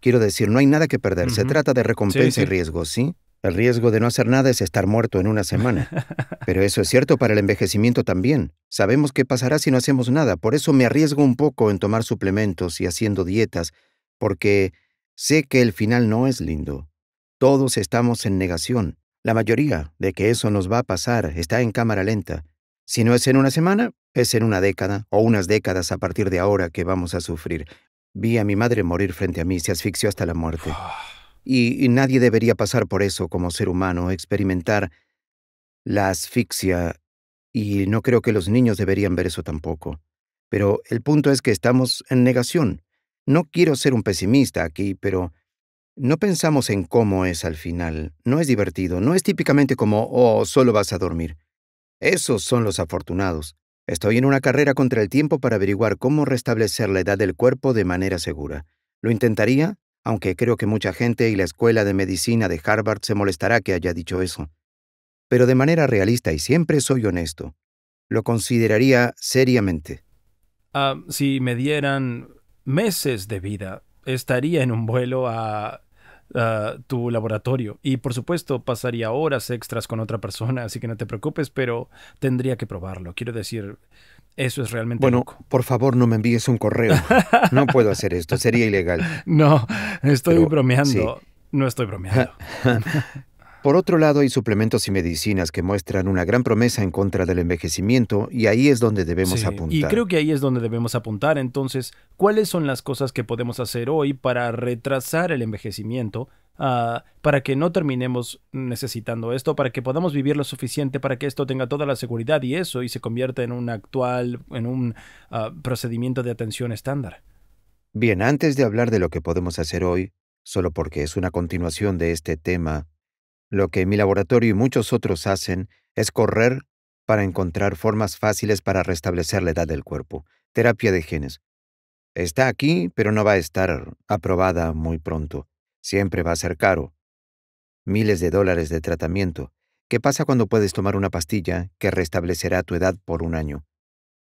Quiero decir, no hay nada que perder. Se trata de recompensa y riesgo, ¿sí? El riesgo de no hacer nada es estar muerto en una semana. Pero eso es cierto para el envejecimiento también. Sabemos qué pasará si no hacemos nada, por eso me arriesgo un poco en tomar suplementos y haciendo dietas, porque sé que el final no es lindo. Todos estamos en negación. La mayoría de que eso nos va a pasar está en cámara lenta. Si no es en una semana, es en una década o unas décadas a partir de ahora que vamos a sufrir. Vi a mi madre morir frente a mí, se asfixió hasta la muerte. Ah y, nadie debería pasar por eso como ser humano, experimentar la asfixia, y no creo que los niños deberían ver eso tampoco. Pero el punto es que estamos en negación. No quiero ser un pesimista aquí, pero no pensamos en cómo es al final. No es divertido, no es típicamente como, oh, solo vas a dormir. Esos son los afortunados. Estoy en una carrera contra el tiempo para averiguar cómo restablecer la edad del cuerpo de manera segura. ¿Lo intentaría? aunque creo que mucha gente y la Escuela de Medicina de Harvard se molestará que haya dicho eso. Pero de manera realista y siempre soy honesto, lo consideraría seriamente. Ah, si me dieran meses de vida, estaría en un vuelo a tu laboratorio y por supuesto pasaría horas extras con otra persona, así que no te preocupes, pero tendría que probarlo. Quiero decir, eso es realmente Bueno, por favor no me envíes un correo. No puedo hacer esto, sería ilegal. No, estoy bromeando. No estoy bromeando. Por otro lado, hay suplementos y medicinas que muestran una gran promesa en contra del envejecimiento y ahí es donde debemos apuntar. Y creo que ahí es donde debemos apuntar. Entonces, ¿cuáles son las cosas que podemos hacer hoy para retrasar el envejecimiento Ah, para que no terminemos necesitando esto, para que podamos vivir lo suficiente, para que esto tenga toda la seguridad y eso, y se convierta en un actual, en un ah, procedimiento de atención estándar. Bien, antes de hablar de lo que podemos hacer hoy, solo porque es una continuación de este tema, lo que mi laboratorio y muchos otros hacen es correr para encontrar formas fáciles para restablecer la edad del cuerpo, terapia de genes. Está aquí, pero no va a estar aprobada muy pronto. Siempre va a ser caro. Miles de dólares de tratamiento. ¿Qué pasa cuando puedes tomar una pastilla que restablecerá tu edad por un año?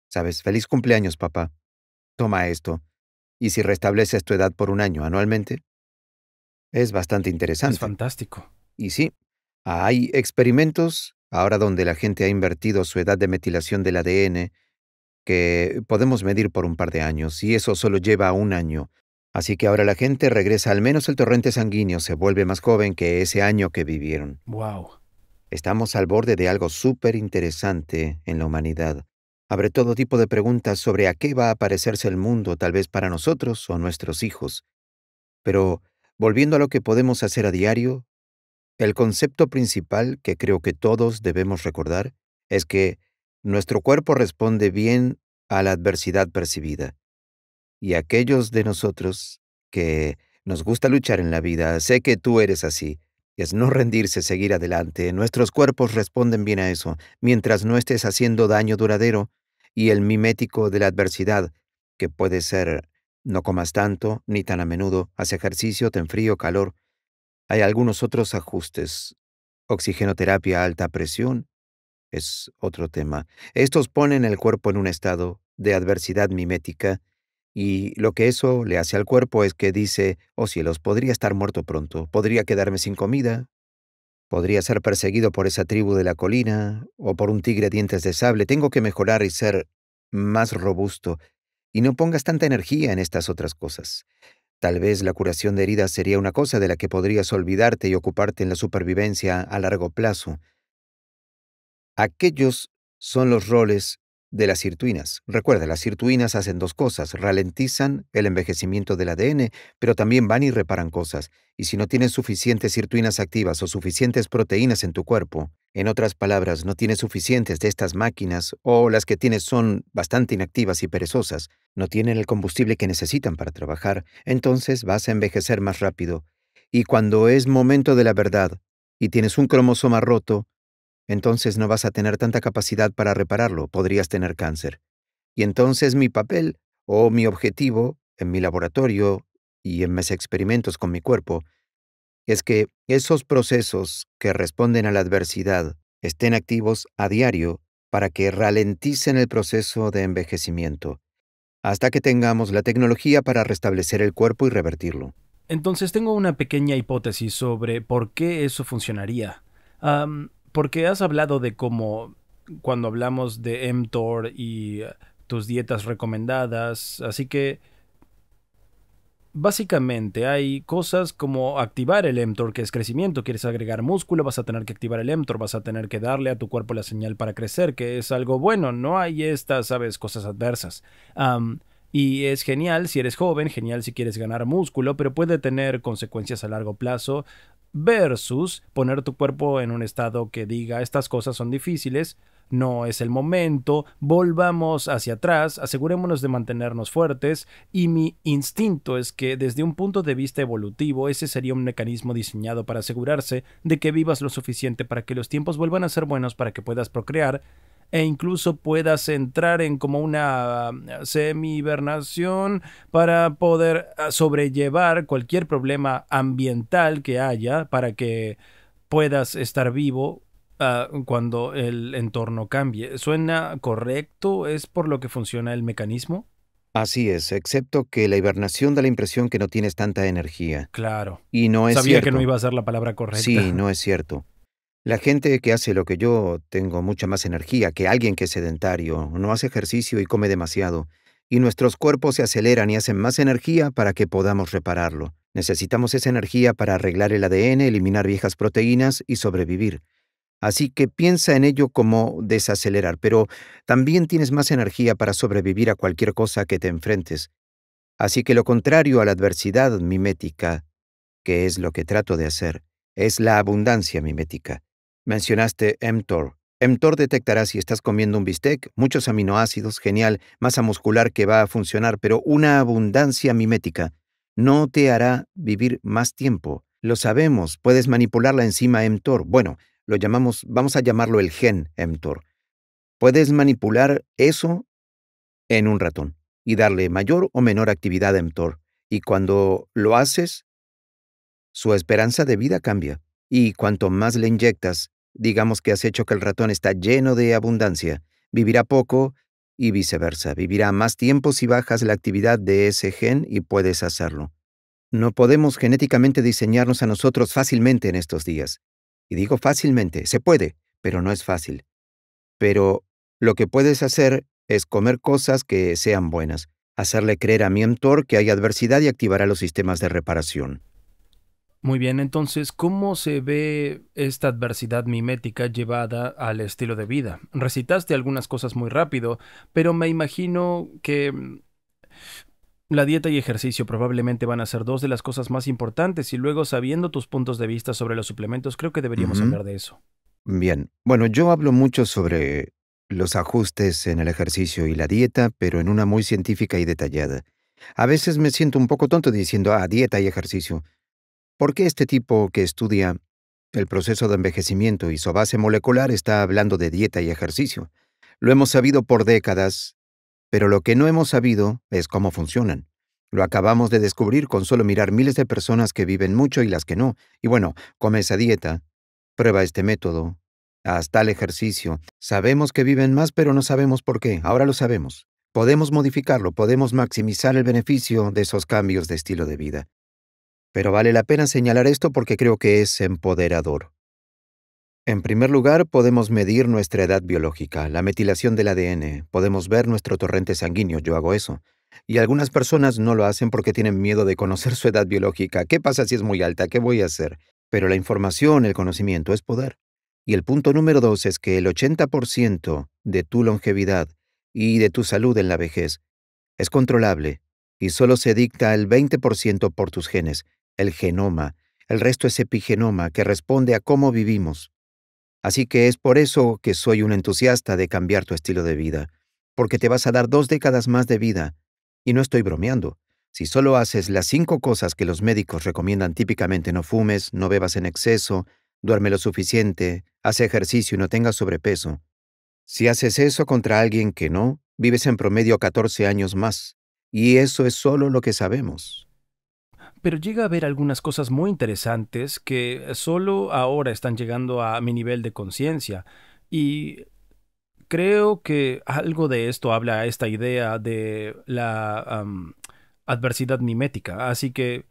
Sabes, feliz cumpleaños, papá. Toma esto. ¿Y si restableces tu edad por un año anualmente? Es bastante interesante. Es fantástico. Y sí, hay experimentos ahora donde la gente ha invertido su edad de metilación del ADN que podemos medir por un par de años y eso solo lleva un año. Así que ahora la gente regresa, al menos el torrente sanguíneo se vuelve más joven que ese año que vivieron. ¡Wow! Estamos al borde de algo súper interesante en la humanidad. Habré todo tipo de preguntas sobre a qué va a parecerse el mundo, tal vez para nosotros o nuestros hijos. Pero, volviendo a lo que podemos hacer a diario, el concepto principal que creo que todos debemos recordar es que nuestro cuerpo responde bien a la adversidad percibida y aquellos de nosotros que nos gusta luchar en la vida, sé que tú eres así. Es no rendirse, seguir adelante. Nuestros cuerpos responden bien a eso, mientras no estés haciendo daño duradero y el mimético de la adversidad, que puede ser no comas tanto, ni tan a menudo, hace ejercicio, ten frío, calor. Hay algunos otros ajustes. Oxigenoterapia alta presión es otro tema. Estos ponen el cuerpo en un estado de adversidad mimética y lo que eso le hace al cuerpo es que dice, oh cielos, podría estar muerto pronto, podría quedarme sin comida, podría ser perseguido por esa tribu de la colina o por un tigre dientes de sable, tengo que mejorar y ser más robusto, y no pongas tanta energía en estas otras cosas. Tal vez la curación de heridas sería una cosa de la que podrías olvidarte y ocuparte en la supervivencia a largo plazo. Aquellos son los roles de las sirtuinas. Recuerda, las sirtuinas hacen dos cosas, ralentizan el envejecimiento del ADN, pero también van y reparan cosas. Y si no tienes suficientes sirtuinas activas o suficientes proteínas en tu cuerpo, en otras palabras, no tienes suficientes de estas máquinas o las que tienes son bastante inactivas y perezosas, no tienen el combustible que necesitan para trabajar, entonces vas a envejecer más rápido. Y cuando es momento de la verdad y tienes un cromosoma roto, entonces no vas a tener tanta capacidad para repararlo, podrías tener cáncer. Y entonces mi papel o mi objetivo en mi laboratorio y en mis experimentos con mi cuerpo es que esos procesos que responden a la adversidad estén activos a diario para que ralenticen el proceso de envejecimiento, hasta que tengamos la tecnología para restablecer el cuerpo y revertirlo. Entonces tengo una pequeña hipótesis sobre por qué eso funcionaría. Porque has hablado de cómo cuando hablamos de mTOR y eh, tus dietas recomendadas, así que básicamente hay cosas como activar el mTOR, que es crecimiento, quieres agregar músculo, vas a tener que activar el mTOR, vas a tener que darle a tu cuerpo la señal para crecer, que es algo bueno, no hay estas, sabes, cosas adversas. y es genial si eres joven, genial si quieres ganar músculo, pero puede tener consecuencias a largo plazo versus poner tu cuerpo en un estado que diga estas cosas son difíciles, no es el momento, volvamos hacia atrás, asegurémonos de mantenernos fuertes, y mi instinto es que desde un punto de vista evolutivo ese sería un mecanismo diseñado para asegurarse de que vivas lo suficiente para que los tiempos vuelvan a ser buenos para que puedas procrear, e incluso puedas entrar en como una ah, semi-hibernación para poder ah, sobrellevar cualquier problema ambiental que haya para que puedas estar vivo ah, cuando el entorno cambie. ¿Suena correcto? ¿Es por lo que funciona el mecanismo? Así es, excepto que la hibernación da la impresión que no tienes tanta energía. Claro. Y no es Sabía que no iba a ser la palabra correcta. Sí, no es cierto. La gente que hace lo que yo tengo mucha más energía que alguien que es sedentario, no hace ejercicio y come demasiado, y nuestros cuerpos se aceleran y hacen más energía para que podamos repararlo. Necesitamos esa energía para arreglar el ADN, eliminar viejas proteínas y sobrevivir. Así que piensa en ello como desacelerar, pero también tienes más energía para sobrevivir a cualquier cosa que te enfrentes. Así que lo contrario a la adversidad mimética, que es lo que trato de hacer, es la abundancia mimética. Mencionaste mTOR. mTOR detectará si estás comiendo un bistec, muchos aminoácidos, genial, masa muscular que va a funcionar, pero una abundancia mimética. No te hará vivir más tiempo. Lo sabemos, puedes manipular la enzima mTOR. Bueno, lo llamamos, vamos a llamarlo el gen mTOR. Puedes manipular eso en un ratón y darle mayor o menor actividad a mTOR. Y cuando lo haces, su esperanza de vida cambia. Y cuanto más le inyectas, Digamos que has hecho que el ratón está lleno de abundancia. Vivirá poco y viceversa. Vivirá más tiempo si bajas la actividad de ese gen y puedes hacerlo. No podemos genéticamente diseñarnos a nosotros fácilmente en estos días. Y digo fácilmente, se puede, pero no es fácil. Pero lo que puedes hacer es comer cosas que sean buenas, hacerle creer a mi mentor que hay adversidad y activará los sistemas de reparación. Muy bien, entonces, ¿cómo se ve esta adversidad mimética llevada al estilo de vida? Recitaste algunas cosas muy rápido, pero me imagino que mm, la dieta y ejercicio probablemente van a ser dos de las cosas más importantes y luego sabiendo tus puntos de vista sobre los suplementos, creo que deberíamos hablar de eso. Bien, bueno, yo hablo mucho sobre los ajustes en el ejercicio y la dieta, pero en una muy científica y detallada. A veces me siento un poco tonto diciendo, ah, dieta y ejercicio, ¿Por qué este tipo que estudia el proceso de envejecimiento y su base molecular está hablando de dieta y ejercicio? Lo hemos sabido por décadas, pero lo que no hemos sabido es cómo funcionan. Lo acabamos de descubrir con solo mirar miles de personas que viven mucho y las que no. Y bueno, come esa dieta, prueba este método, haz tal ejercicio. Sabemos que viven más, pero no sabemos por qué. Ahora lo sabemos. Podemos modificarlo, podemos maximizar el beneficio de esos cambios de estilo de vida pero vale la pena señalar esto porque creo que es empoderador. En primer lugar, podemos medir nuestra edad biológica, la metilación del ADN, podemos ver nuestro torrente sanguíneo, yo hago eso. Y algunas personas no lo hacen porque tienen miedo de conocer su edad biológica. ¿Qué pasa si es muy alta? ¿Qué voy a hacer? Pero la información, el conocimiento es poder. Y el punto número dos es que el 80% de tu longevidad y de tu salud en la vejez es controlable y solo se dicta el 20% por tus genes el genoma, el resto es epigenoma, que responde a cómo vivimos. Así que es por eso que soy un entusiasta de cambiar tu estilo de vida, porque te vas a dar dos décadas más de vida. Y no estoy bromeando. Si solo haces las cinco cosas que los médicos recomiendan típicamente, no fumes, no bebas en exceso, duerme lo suficiente, hace ejercicio y no tengas sobrepeso. Si haces eso contra alguien que no, vives en promedio 14 años más. Y eso es solo lo que sabemos pero llega a haber algunas cosas muy interesantes que solo ahora están llegando a mi nivel de conciencia. Y creo que algo de esto habla esta idea de la adversidad mimética. Así que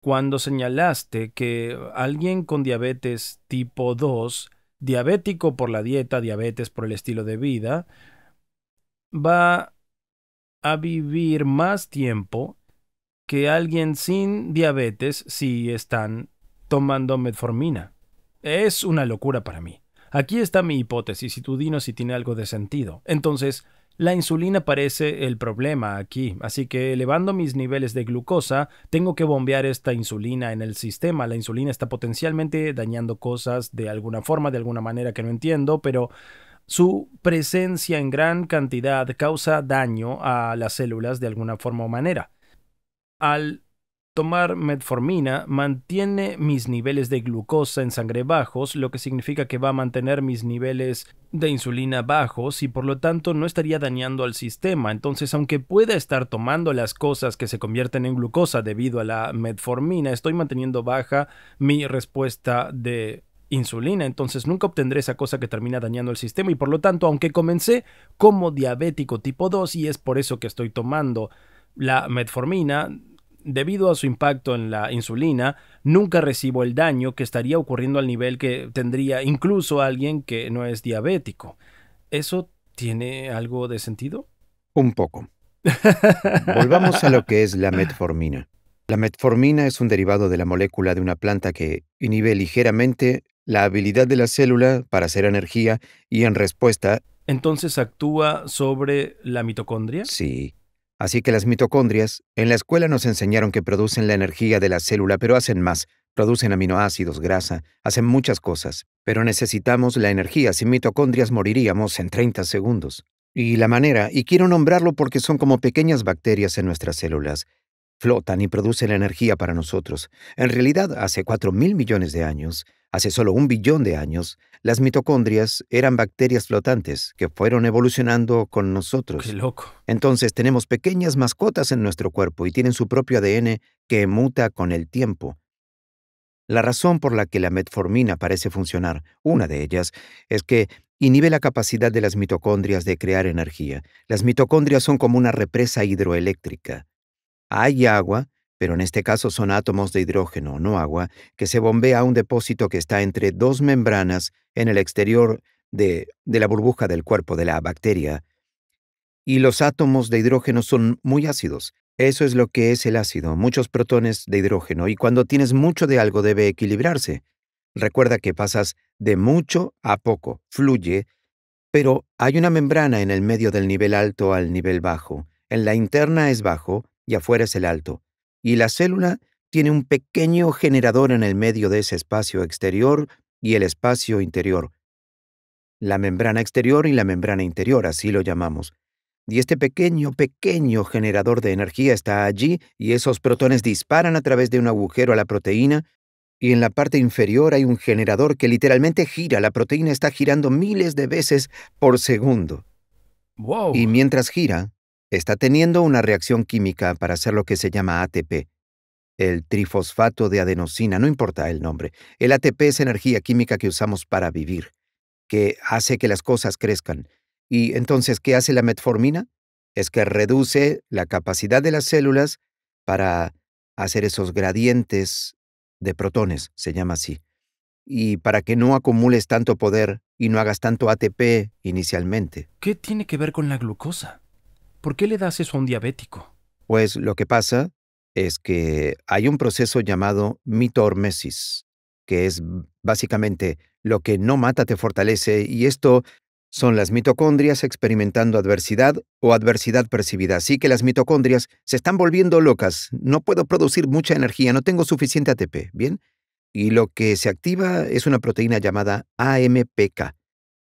cuando señalaste que alguien con diabetes tipo 2, diabético por la dieta, diabetes por el estilo de vida, va a vivir más tiempo que alguien sin diabetes si están tomando metformina. Es una locura para mí. Aquí está mi hipótesis y tú dinos si tiene algo de sentido. Entonces, la insulina parece el problema aquí, así que elevando mis niveles de glucosa, tengo que bombear esta insulina en el sistema. La insulina está potencialmente dañando cosas de alguna forma, de alguna manera que no entiendo, pero su presencia en gran cantidad causa daño a las células de alguna forma o manera al tomar metformina mantiene mis niveles de glucosa en sangre bajos, lo que significa que va a mantener mis niveles de insulina bajos y por lo tanto no estaría dañando al sistema. Entonces, aunque pueda estar tomando las cosas que se convierten en glucosa debido a la metformina, estoy manteniendo baja mi respuesta de insulina, entonces nunca obtendré esa cosa que termina dañando el sistema y por lo tanto, aunque comencé como diabético tipo 2 y es por eso que estoy tomando la metformina, debido a su impacto en la insulina, nunca recibo el daño que estaría ocurriendo al nivel que tendría incluso alguien que no es diabético. ¿Eso tiene algo de sentido? Un poco. Volvamos a lo que es la metformina. La metformina es un derivado de la molécula de una planta que inhibe ligeramente la habilidad de la célula para hacer energía y en respuesta... Entonces actúa sobre la mitocondria? Sí, Así que las mitocondrias, en la escuela nos enseñaron que producen la energía de la célula, pero hacen más, producen aminoácidos, grasa, hacen muchas cosas, pero necesitamos la energía, sin mitocondrias moriríamos en 30 segundos. Y la manera, y quiero nombrarlo porque son como pequeñas bacterias en nuestras células, flotan y producen energía para nosotros. En realidad, hace 4 mil millones de años, Hace solo un billón de años, las mitocondrias eran bacterias flotantes que fueron evolucionando con nosotros. ¡Qué loco! Entonces tenemos pequeñas mascotas en nuestro cuerpo y tienen su propio ADN que muta con el tiempo. La razón por la que la metformina parece funcionar, una de ellas, es que inhibe la capacidad de las mitocondrias de crear energía. Las mitocondrias son como una represa hidroeléctrica. Hay agua pero en este caso son átomos de hidrógeno, no agua, que se bombea a un depósito que está entre dos membranas en el exterior de, la burbuja del cuerpo de la bacteria. Y los átomos de hidrógeno son muy ácidos. Eso es lo que es el ácido, muchos protones de hidrógeno, y cuando tienes mucho de algo debe equilibrarse. Recuerda que pasas de mucho a poco, fluye, pero hay una membrana en el medio del nivel alto al nivel bajo. En la interna es bajo y afuera es el alto y la célula tiene un pequeño generador en el medio de ese espacio exterior y el espacio interior. La membrana exterior y la membrana interior, así lo llamamos. Y este pequeño, pequeño generador de energía está allí y esos protones disparan a través de un agujero a la proteína y en la parte inferior hay un generador que literalmente gira. La proteína está girando miles de veces por segundo. Wow. Y mientras gira, está teniendo una reacción química para hacer lo que se llama ATP, el trifosfato de adenosina, no importa el nombre. El ATP es energía química que usamos para vivir, que hace que las cosas crezcan. ¿Y entonces qué hace la metformina? Es que reduce la capacidad de las células para hacer esos gradientes de protones, se llama así, y para que no acumules tanto poder y no hagas tanto ATP inicialmente. ¿Qué tiene que ver con la glucosa? ¿Por qué le das eso a un diabético? Pues lo que pasa es que hay un proceso llamado mitormesis, que es básicamente lo que no mata te fortalece y esto son las mitocondrias experimentando adversidad o adversidad percibida. Así que las mitocondrias se están volviendo locas. No puedo producir mucha energía, no tengo suficiente ATP, ¿bien? Y lo que se activa es una proteína llamada AMPK.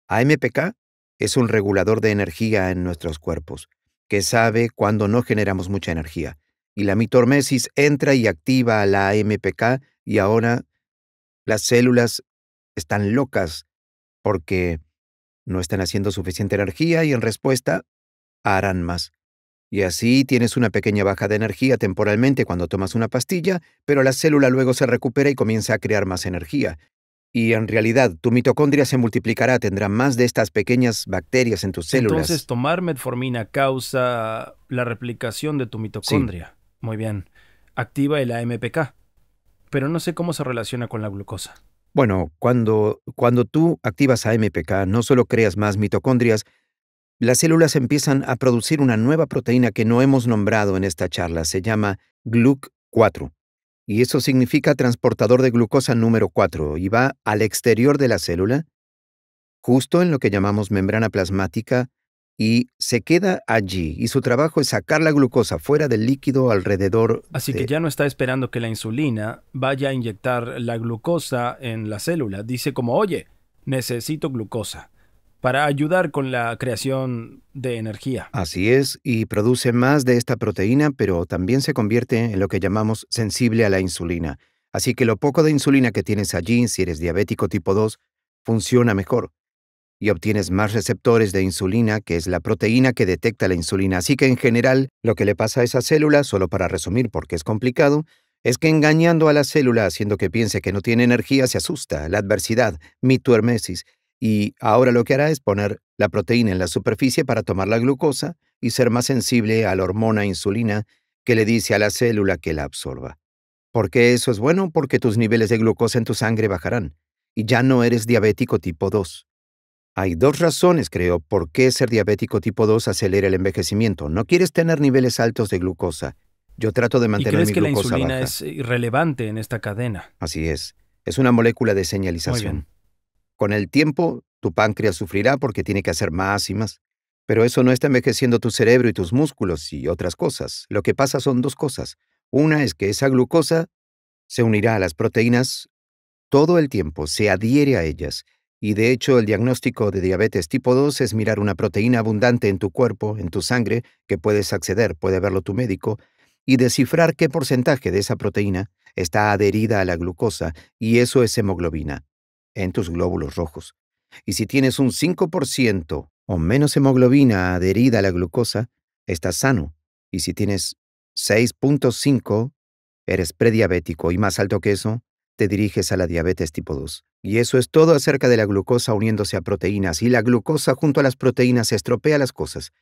AMPK es un regulador de energía en nuestros cuerpos que sabe cuando no generamos mucha energía. Y la mitormesis entra y activa la AMPK y ahora las células están locas porque no están haciendo suficiente energía y en respuesta harán más. Y así tienes una pequeña baja de energía temporalmente cuando tomas una pastilla, pero la célula luego se recupera y comienza a crear más energía, y en realidad, tu mitocondria se multiplicará, tendrá más de estas pequeñas bacterias en tus células. Entonces, tomar metformina causa la replicación de tu mitocondria. Muy bien. Activa el AMPK. Pero no sé cómo se relaciona con la glucosa. Bueno, cuando, cuando tú activas AMPK, no solo creas más mitocondrias, las células empiezan a producir una nueva proteína que no hemos nombrado en esta charla. Se llama GLUC4 y eso significa transportador de glucosa número 4 y va al exterior de la célula, justo en lo que llamamos membrana plasmática, y se queda allí, y su trabajo es sacar la glucosa fuera del líquido alrededor. Así que ya no está esperando que la insulina vaya a inyectar la glucosa en la célula, dice como, oye, necesito glucosa para ayudar con la creación de energía. Así es, y produce más de esta proteína, pero también se convierte en lo que llamamos sensible a la insulina. Así que lo poco de insulina que tienes allí, si eres diabético tipo 2, funciona mejor. Y obtienes más receptores de insulina, que es la proteína que detecta la insulina. Así que en general, lo que le pasa a esa célula, solo para resumir porque es complicado, es que engañando a la célula, haciendo que piense que no tiene energía, se asusta, la adversidad, tuermesis, y ahora lo que hará es poner la proteína en la superficie para tomar la glucosa y ser más sensible a la hormona insulina que le dice a la célula que la absorba. ¿Por qué eso es bueno? Porque tus niveles de glucosa en tu sangre bajarán y ya no eres diabético tipo 2. Hay dos razones, creo, por qué ser diabético tipo 2 acelera el envejecimiento. No quieres tener niveles altos de glucosa. Yo trato de mantener ¿Y crees mi que la insulina es irrelevante en esta cadena? Así es. Es una molécula de señalización. Con el tiempo, tu páncreas sufrirá porque tiene que hacer más y más. Pero eso no está envejeciendo tu cerebro y tus músculos y otras cosas. Lo que pasa son dos cosas. Una es que esa glucosa se unirá a las proteínas todo el tiempo, se adhiere a ellas. Y de hecho, el diagnóstico de diabetes tipo 2 es mirar una proteína abundante en tu cuerpo, en tu sangre, que puedes acceder, puede verlo tu médico, y descifrar qué porcentaje de esa proteína está adherida a la glucosa, y eso es hemoglobina en tus glóbulos rojos. Y si tienes un 5% o menos hemoglobina adherida a la glucosa, estás sano. Y si tienes 6.5, eres prediabético y más alto que eso, te diriges a la diabetes tipo 2. Y eso es todo acerca de la glucosa uniéndose a proteínas. Y la glucosa junto a las proteínas estropea las cosas.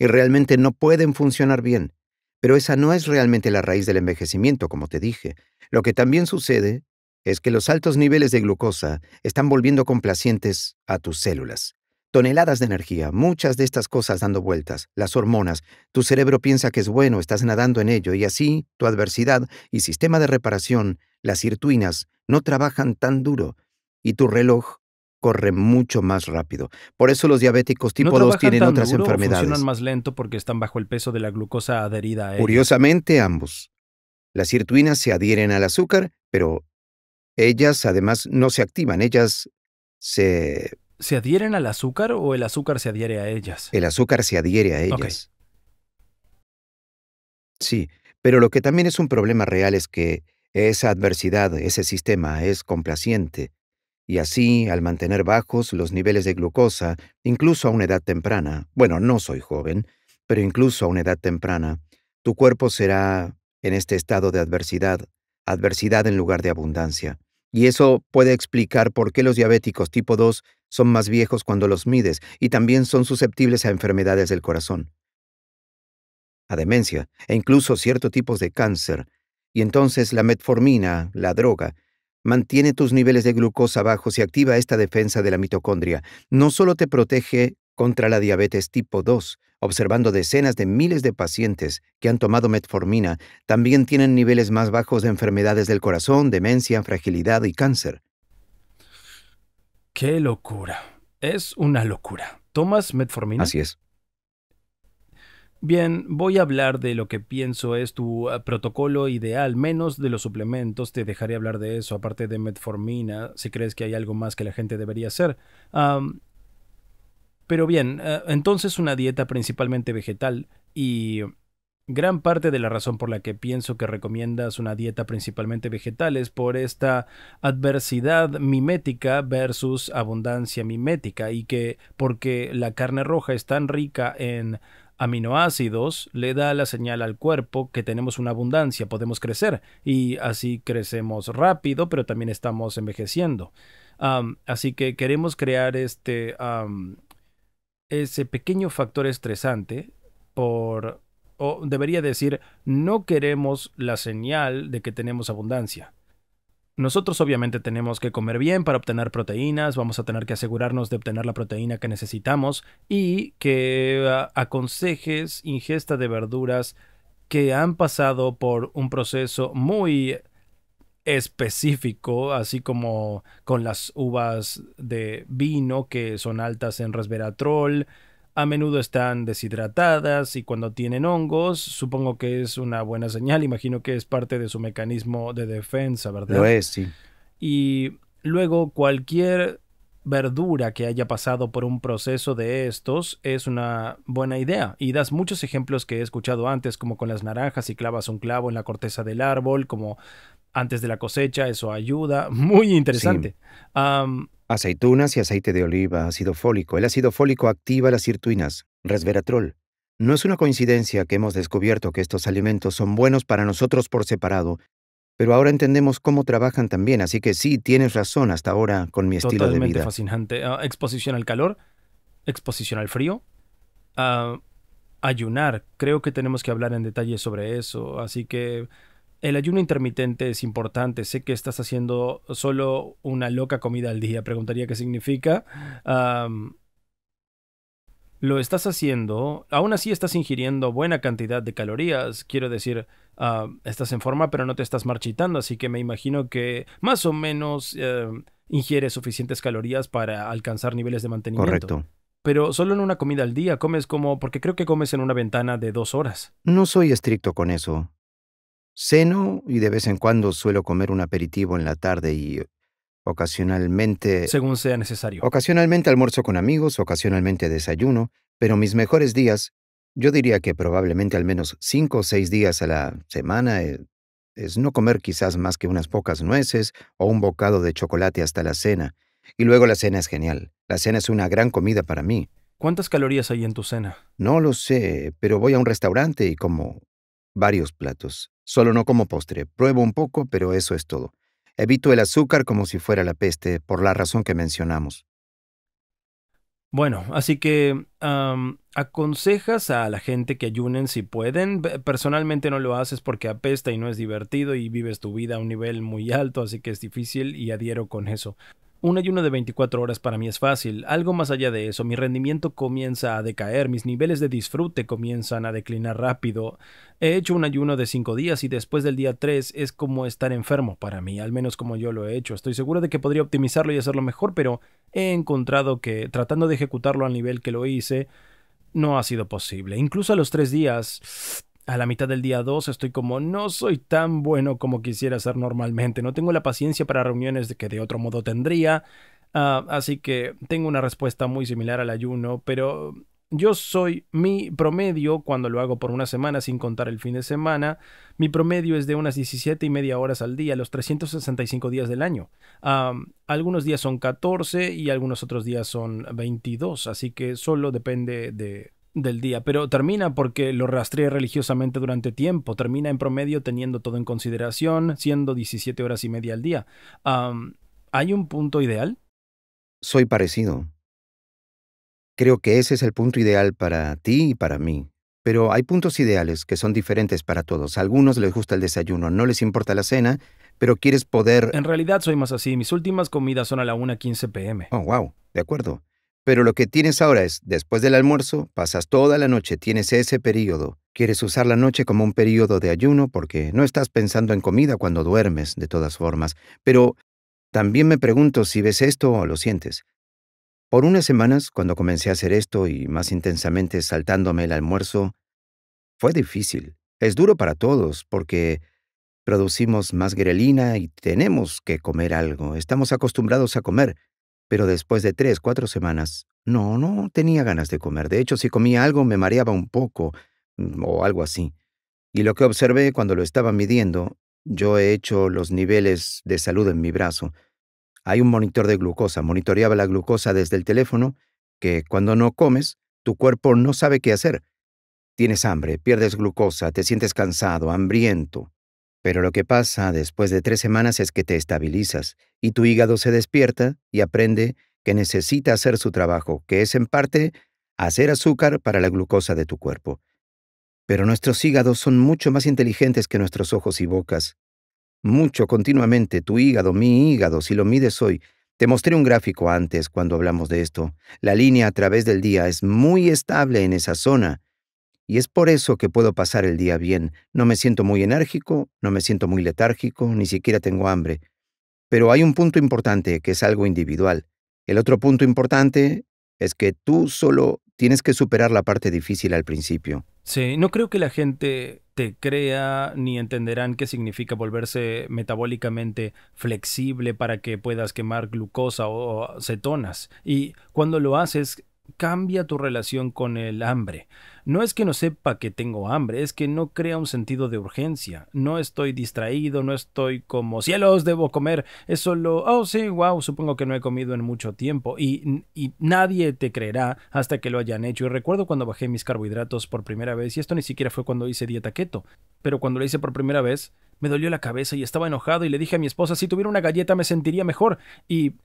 Y realmente no pueden funcionar bien. Pero esa no es realmente la raíz del envejecimiento, como te dije. Lo que también sucede es que los altos niveles de glucosa están volviendo complacientes a tus células. Toneladas de energía, muchas de estas cosas dando vueltas, las hormonas, tu cerebro piensa que es bueno, estás nadando en ello, y así tu adversidad y sistema de reparación, las sirtuinas, no trabajan tan duro, y tu reloj corre mucho más rápido. Por eso los diabéticos tipo 2 tienen otras enfermedades. Funcionan más lento porque están bajo el peso de la glucosa adherida Curiosamente, ambos. Las sirtuinas se adhieren al azúcar, pero ellas además no se activan, ellas se... ¿Se adhieren al azúcar o el azúcar se adhiere a ellas? El azúcar se adhiere a ellas. Sí, pero lo que también es un problema real es que esa adversidad, ese sistema es complaciente, y así, al mantener bajos los niveles de glucosa, incluso a una edad temprana, bueno, no soy joven, pero incluso a una edad temprana, tu cuerpo será en este estado de adversidad, adversidad en lugar de abundancia. Y eso puede explicar por qué los diabéticos tipo 2 son más viejos cuando los mides y también son susceptibles a enfermedades del corazón, a demencia e incluso ciertos tipos de cáncer. Y entonces la metformina, la droga, mantiene tus niveles de glucosa bajos y activa esta defensa de la mitocondria. No solo te protege contra la diabetes tipo 2, observando decenas de miles de pacientes que han tomado metformina, también tienen niveles más bajos de enfermedades del corazón, demencia, fragilidad y cáncer. ¡Qué locura! Es una locura. ¿Tomas metformina? Así es. Bien, voy a hablar de lo que pienso es tu ah, protocolo ideal, menos de los suplementos, te dejaré hablar de eso, aparte de metformina, si crees que hay algo más que la gente debería hacer. Pero bien, eh, entonces una dieta principalmente vegetal y gran parte de la razón por la que pienso que recomiendas una dieta principalmente vegetal es por esta adversidad mimética versus abundancia mimética y que porque la carne roja es tan rica en aminoácidos le da la señal al cuerpo que tenemos una abundancia, podemos crecer y así crecemos rápido pero también estamos envejeciendo. así que queremos crear este ese pequeño factor estresante por, o debería decir, no queremos la señal de que tenemos abundancia. Nosotros obviamente tenemos que comer bien para obtener proteínas, vamos a tener que asegurarnos de obtener la proteína que necesitamos y que ah, aconsejes ingesta de verduras que han pasado por un proceso muy específico, así como con las uvas de vino que son altas en resveratrol, a menudo están deshidratadas y cuando tienen hongos, supongo que es una buena señal, imagino que es parte de su mecanismo de defensa, ¿verdad? Lo es, sí. Y luego cualquier verdura que haya pasado por un proceso de estos es una buena idea y das muchos ejemplos que he escuchado antes como con las naranjas y clavas un clavo en la corteza del árbol como antes de la cosecha, eso ayuda. Muy interesante. Aceitunas y aceite de oliva, ácido fólico. El ácido fólico activa las sirtuinas, resveratrol. No es una coincidencia que hemos descubierto que estos alimentos son buenos para nosotros por separado, pero ahora entendemos cómo trabajan también, así que sí, tienes razón hasta ahora con mi estilo de vida. fascinante. Ah, exposición al calor, exposición al frío, ah, ayunar. Creo que tenemos que hablar en detalle sobre eso, así que el ayuno intermitente es importante. Sé que estás haciendo solo una loca comida al día. Preguntaría qué significa. lo estás haciendo, aún así estás ingiriendo buena cantidad de calorías. Quiero decir, estás en forma, pero no te estás marchitando. Así que me imagino que más o menos em, ingieres suficientes calorías para alcanzar niveles de mantenimiento. Correcto pero solo en una comida al día comes como porque creo que comes en una ventana de dos horas. No soy estricto con eso. Ceno y de vez en cuando suelo comer un aperitivo en la tarde y ocasionalmente... Según sea necesario. Ocasionalmente almuerzo con amigos, ocasionalmente desayuno, pero mis mejores días, yo diría que probablemente al menos cinco o seis días a la semana eh, es no comer quizás más que unas pocas nueces o un bocado de chocolate hasta la cena. Y luego la cena es genial. La cena es una gran comida para mí. ¿Cuántas calorías hay en tu cena? No lo sé, pero voy a un restaurante y como varios platos. Solo no como postre. Pruebo un poco, pero eso es todo. Evito el azúcar como si fuera la peste, por la razón que mencionamos. Bueno, así que aconsejas a la gente que ayunen si pueden. Personalmente no lo haces porque apesta y no es divertido y vives tu vida a un nivel muy alto, así que es difícil y adhiero con eso. Un ayuno de 24 horas para mí es fácil, algo más allá de eso, mi rendimiento comienza a decaer, mis niveles de disfrute comienzan a declinar rápido. He hecho un ayuno de 5 días y después del día 3 es como estar enfermo para mí, al menos como yo lo he hecho. Estoy seguro de que podría optimizarlo y hacerlo mejor, pero he encontrado que tratando de ejecutarlo al nivel que lo hice, no ha sido posible. Incluso a los 3 días a la mitad del día 2 estoy como no soy tan bueno como quisiera ser normalmente, no tengo la paciencia para reuniones que de otro modo tendría, ah, así que tengo una respuesta muy similar al ayuno, pero yo soy mi promedio cuando lo hago por una semana sin contar el fin de semana. Mi promedio es de unas 17 y media horas al día, los 365 días del año. Ah, algunos días son 14 y algunos otros días son 22, así que solo depende de del día, pero termina porque lo rastreé religiosamente durante tiempo, termina en promedio teniendo todo en consideración, siendo 17 horas y media al día. ¿Hay un punto ideal? Soy parecido. Creo que ese es el punto ideal para ti y para mí. Pero hay puntos ideales que son diferentes para todos. A algunos les gusta el desayuno, no les importa la cena, pero quieres poder... En realidad soy más así. Mis últimas comidas son a la 1.15 pm. Oh, wow. De acuerdo. Pero lo que tienes ahora es, después del almuerzo, pasas toda la noche, tienes ese periodo. Quieres usar la noche como un periodo de ayuno porque no estás pensando en comida cuando duermes, de todas formas. Pero también me pregunto si ves esto o lo sientes. Por unas semanas, cuando comencé a hacer esto y más intensamente saltándome el almuerzo, fue difícil. Es duro para todos porque producimos más grelina y tenemos que comer algo. Estamos acostumbrados a comer. Pero después de tres, cuatro semanas, no, no tenía ganas de comer. De hecho, si comía algo me mareaba un poco, mm, o algo así. Y lo que observé cuando lo estaba midiendo, yo he hecho los niveles de salud en mi brazo. Hay un monitor de glucosa, monitoreaba la glucosa desde el teléfono, que cuando no comes, tu cuerpo no sabe qué hacer. Tienes hambre, pierdes glucosa, te sientes cansado, hambriento, pero lo que pasa después de tres semanas es que te estabilizas y tu hígado se despierta y aprende que necesita hacer su trabajo, que es en parte hacer azúcar para la glucosa de tu cuerpo. Pero nuestros hígados son mucho más inteligentes que nuestros ojos y bocas. Mucho continuamente, tu hígado, mi hígado, si lo mides hoy, te mostré un gráfico antes cuando hablamos de esto. La línea a través del día es muy estable en esa zona y es por eso que puedo pasar el día bien. No me siento muy enérgico, no me siento muy letárgico, ni siquiera tengo hambre. Pero hay un punto importante que es algo individual. El otro punto importante es que tú solo tienes que superar la parte difícil al principio. Sí, no creo que la gente te crea ni entenderán qué significa volverse metabólicamente flexible para que puedas quemar glucosa o cetonas. Y cuando lo haces, cambia tu relación con el hambre. No es que no sepa que tengo hambre, es que no crea un sentido de urgencia. No estoy distraído, no estoy como cielos, debo comer. Es solo, oh sí, wow, supongo que no he comido en mucho tiempo. Y, y nadie te creerá hasta que lo hayan hecho. Y recuerdo cuando bajé mis carbohidratos por primera vez, y esto ni siquiera fue cuando hice dieta keto, pero cuando lo hice por primera vez, me dolió la cabeza y estaba enojado y le dije a mi esposa, si tuviera una galleta me sentiría mejor. Y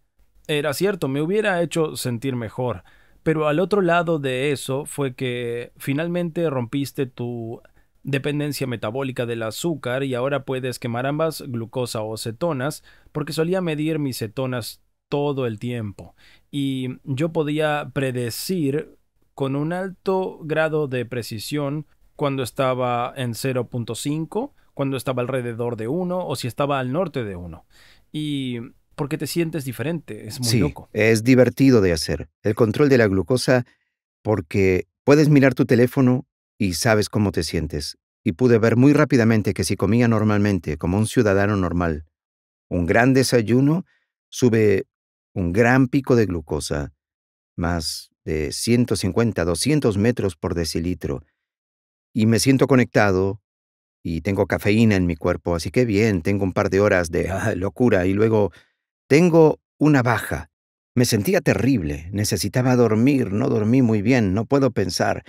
era cierto, me hubiera hecho sentir mejor. Pero al otro lado de eso fue que finalmente rompiste tu dependencia metabólica del azúcar y ahora puedes quemar ambas glucosa o cetonas, porque solía medir mis cetonas todo el tiempo y yo podía predecir con un alto grado de precisión cuando estaba en 0.5, cuando estaba alrededor de 1 o si estaba al norte de 1. Y porque te sientes diferente. Es muy sí, loco. Es divertido de hacer. El control de la glucosa, porque puedes mirar tu teléfono y sabes cómo te sientes. Y pude ver muy rápidamente que si comía normalmente, como un ciudadano normal, un gran desayuno, sube un gran pico de glucosa, más de 150, 200 metros por decilitro. Y me siento conectado y tengo cafeína en mi cuerpo, así que bien, tengo un par de horas de ah, locura y luego tengo una baja. Me sentía terrible. Necesitaba dormir. No dormí muy bien. No puedo pensar.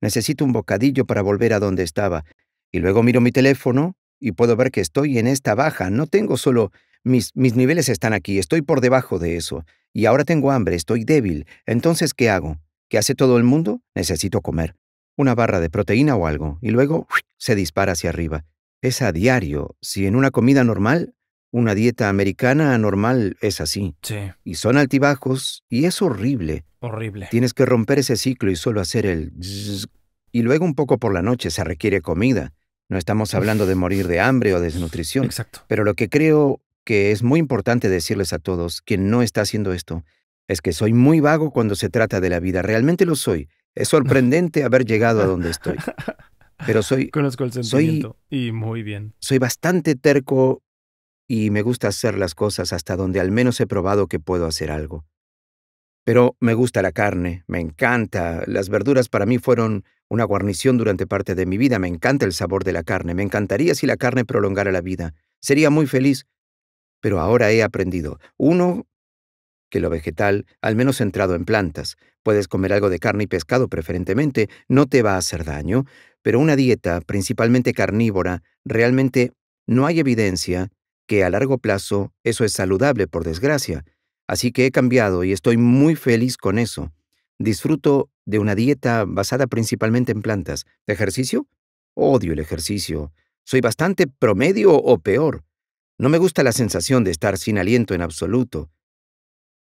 Necesito un bocadillo para volver a donde estaba. Y luego miro mi teléfono y puedo ver que estoy en esta baja. No tengo solo... Mis, mis niveles están aquí. Estoy por debajo de eso. Y ahora tengo hambre. Estoy débil. Entonces, ¿qué hago? ¿Qué hace todo el mundo? Necesito comer. Una barra de proteína o algo. Y luego se dispara hacia arriba. Es a diario. Si en una comida normal, una dieta americana anormal es así. Sí. Y son altibajos y es horrible. Horrible. Tienes que romper ese ciclo y solo hacer el... y luego un poco por la noche se requiere comida. No estamos hablando de morir de hambre o desnutrición. Exacto. Pero lo que creo que es muy importante decirles a todos, quien no está haciendo esto, es que soy muy vago cuando se trata de la vida. Realmente lo soy. Es sorprendente haber llegado a donde estoy. Pero soy... Conozco el sentimiento. y muy bien. Soy bastante terco y me gusta hacer las cosas hasta donde al menos he probado que puedo hacer algo. Pero me gusta la carne, me encanta, las verduras para mí fueron una guarnición durante parte de mi vida, me encanta el sabor de la carne, me encantaría si la carne prolongara la vida, sería muy feliz. Pero ahora he aprendido, uno, que lo vegetal, al menos centrado en plantas, puedes comer algo de carne y pescado preferentemente, no te va a hacer daño, pero una dieta, principalmente carnívora, realmente no hay evidencia que a largo plazo eso es saludable, por desgracia. Así que he cambiado y estoy muy feliz con eso. Disfruto de una dieta basada principalmente en plantas. ¿De ejercicio? Odio el ejercicio. Soy bastante promedio o peor. No me gusta la sensación de estar sin aliento en absoluto.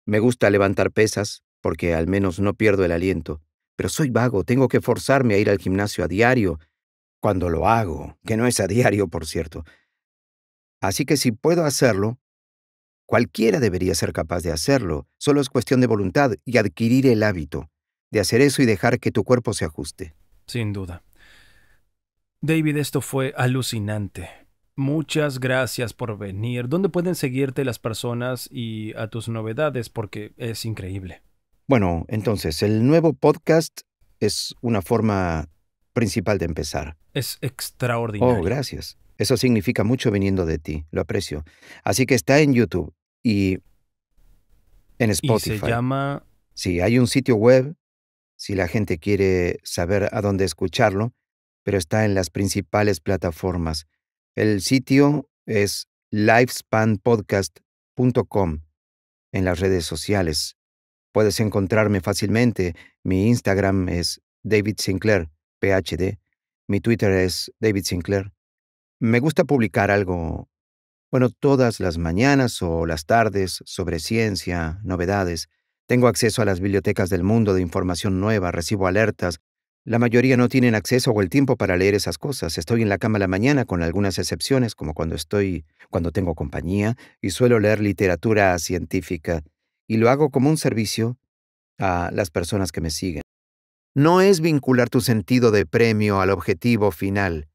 Me gusta levantar pesas, porque al menos no pierdo el aliento. Pero soy vago, tengo que forzarme a ir al gimnasio a diario. Cuando lo hago, que no es a diario, por cierto, Así que si puedo hacerlo, cualquiera debería ser capaz de hacerlo, solo es cuestión de voluntad y adquirir el hábito de hacer eso y dejar que tu cuerpo se ajuste. Sin duda. David, esto fue alucinante. Muchas gracias por venir. ¿Dónde pueden seguirte las personas y a tus novedades? Porque es increíble. Bueno, entonces, el nuevo podcast es una forma principal de empezar. Es oh, extraordinario. Oh, gracias. Eso significa mucho viniendo de ti, lo aprecio. Así que está en YouTube y en Spotify. Y se llama... Sí, hay un sitio web, si la gente quiere saber a dónde escucharlo, pero está en las principales plataformas. El sitio es lifespanpodcast.com en las redes sociales. Puedes encontrarme fácilmente. Mi Instagram es David Sinclair, PhD. Mi Twitter es David Sinclair. Me gusta publicar algo, bueno, todas las mañanas o las tardes sobre ciencia, novedades. Tengo acceso a las bibliotecas del mundo de información nueva, recibo alertas. La mayoría no tienen acceso o el tiempo para leer esas cosas. Estoy en la cama la mañana con algunas excepciones, como cuando estoy, cuando tengo compañía y suelo leer literatura científica, y lo hago como un servicio a las personas que me siguen. No es vincular tu sentido de premio al objetivo final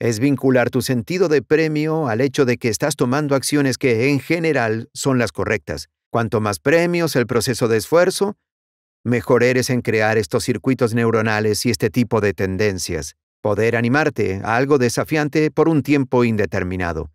es vincular tu sentido de premio al hecho de que estás tomando acciones que en general son las correctas. Cuanto más premios el proceso de esfuerzo, mejor eres en crear estos circuitos neuronales y este tipo de tendencias. Poder animarte a algo desafiante por un tiempo indeterminado.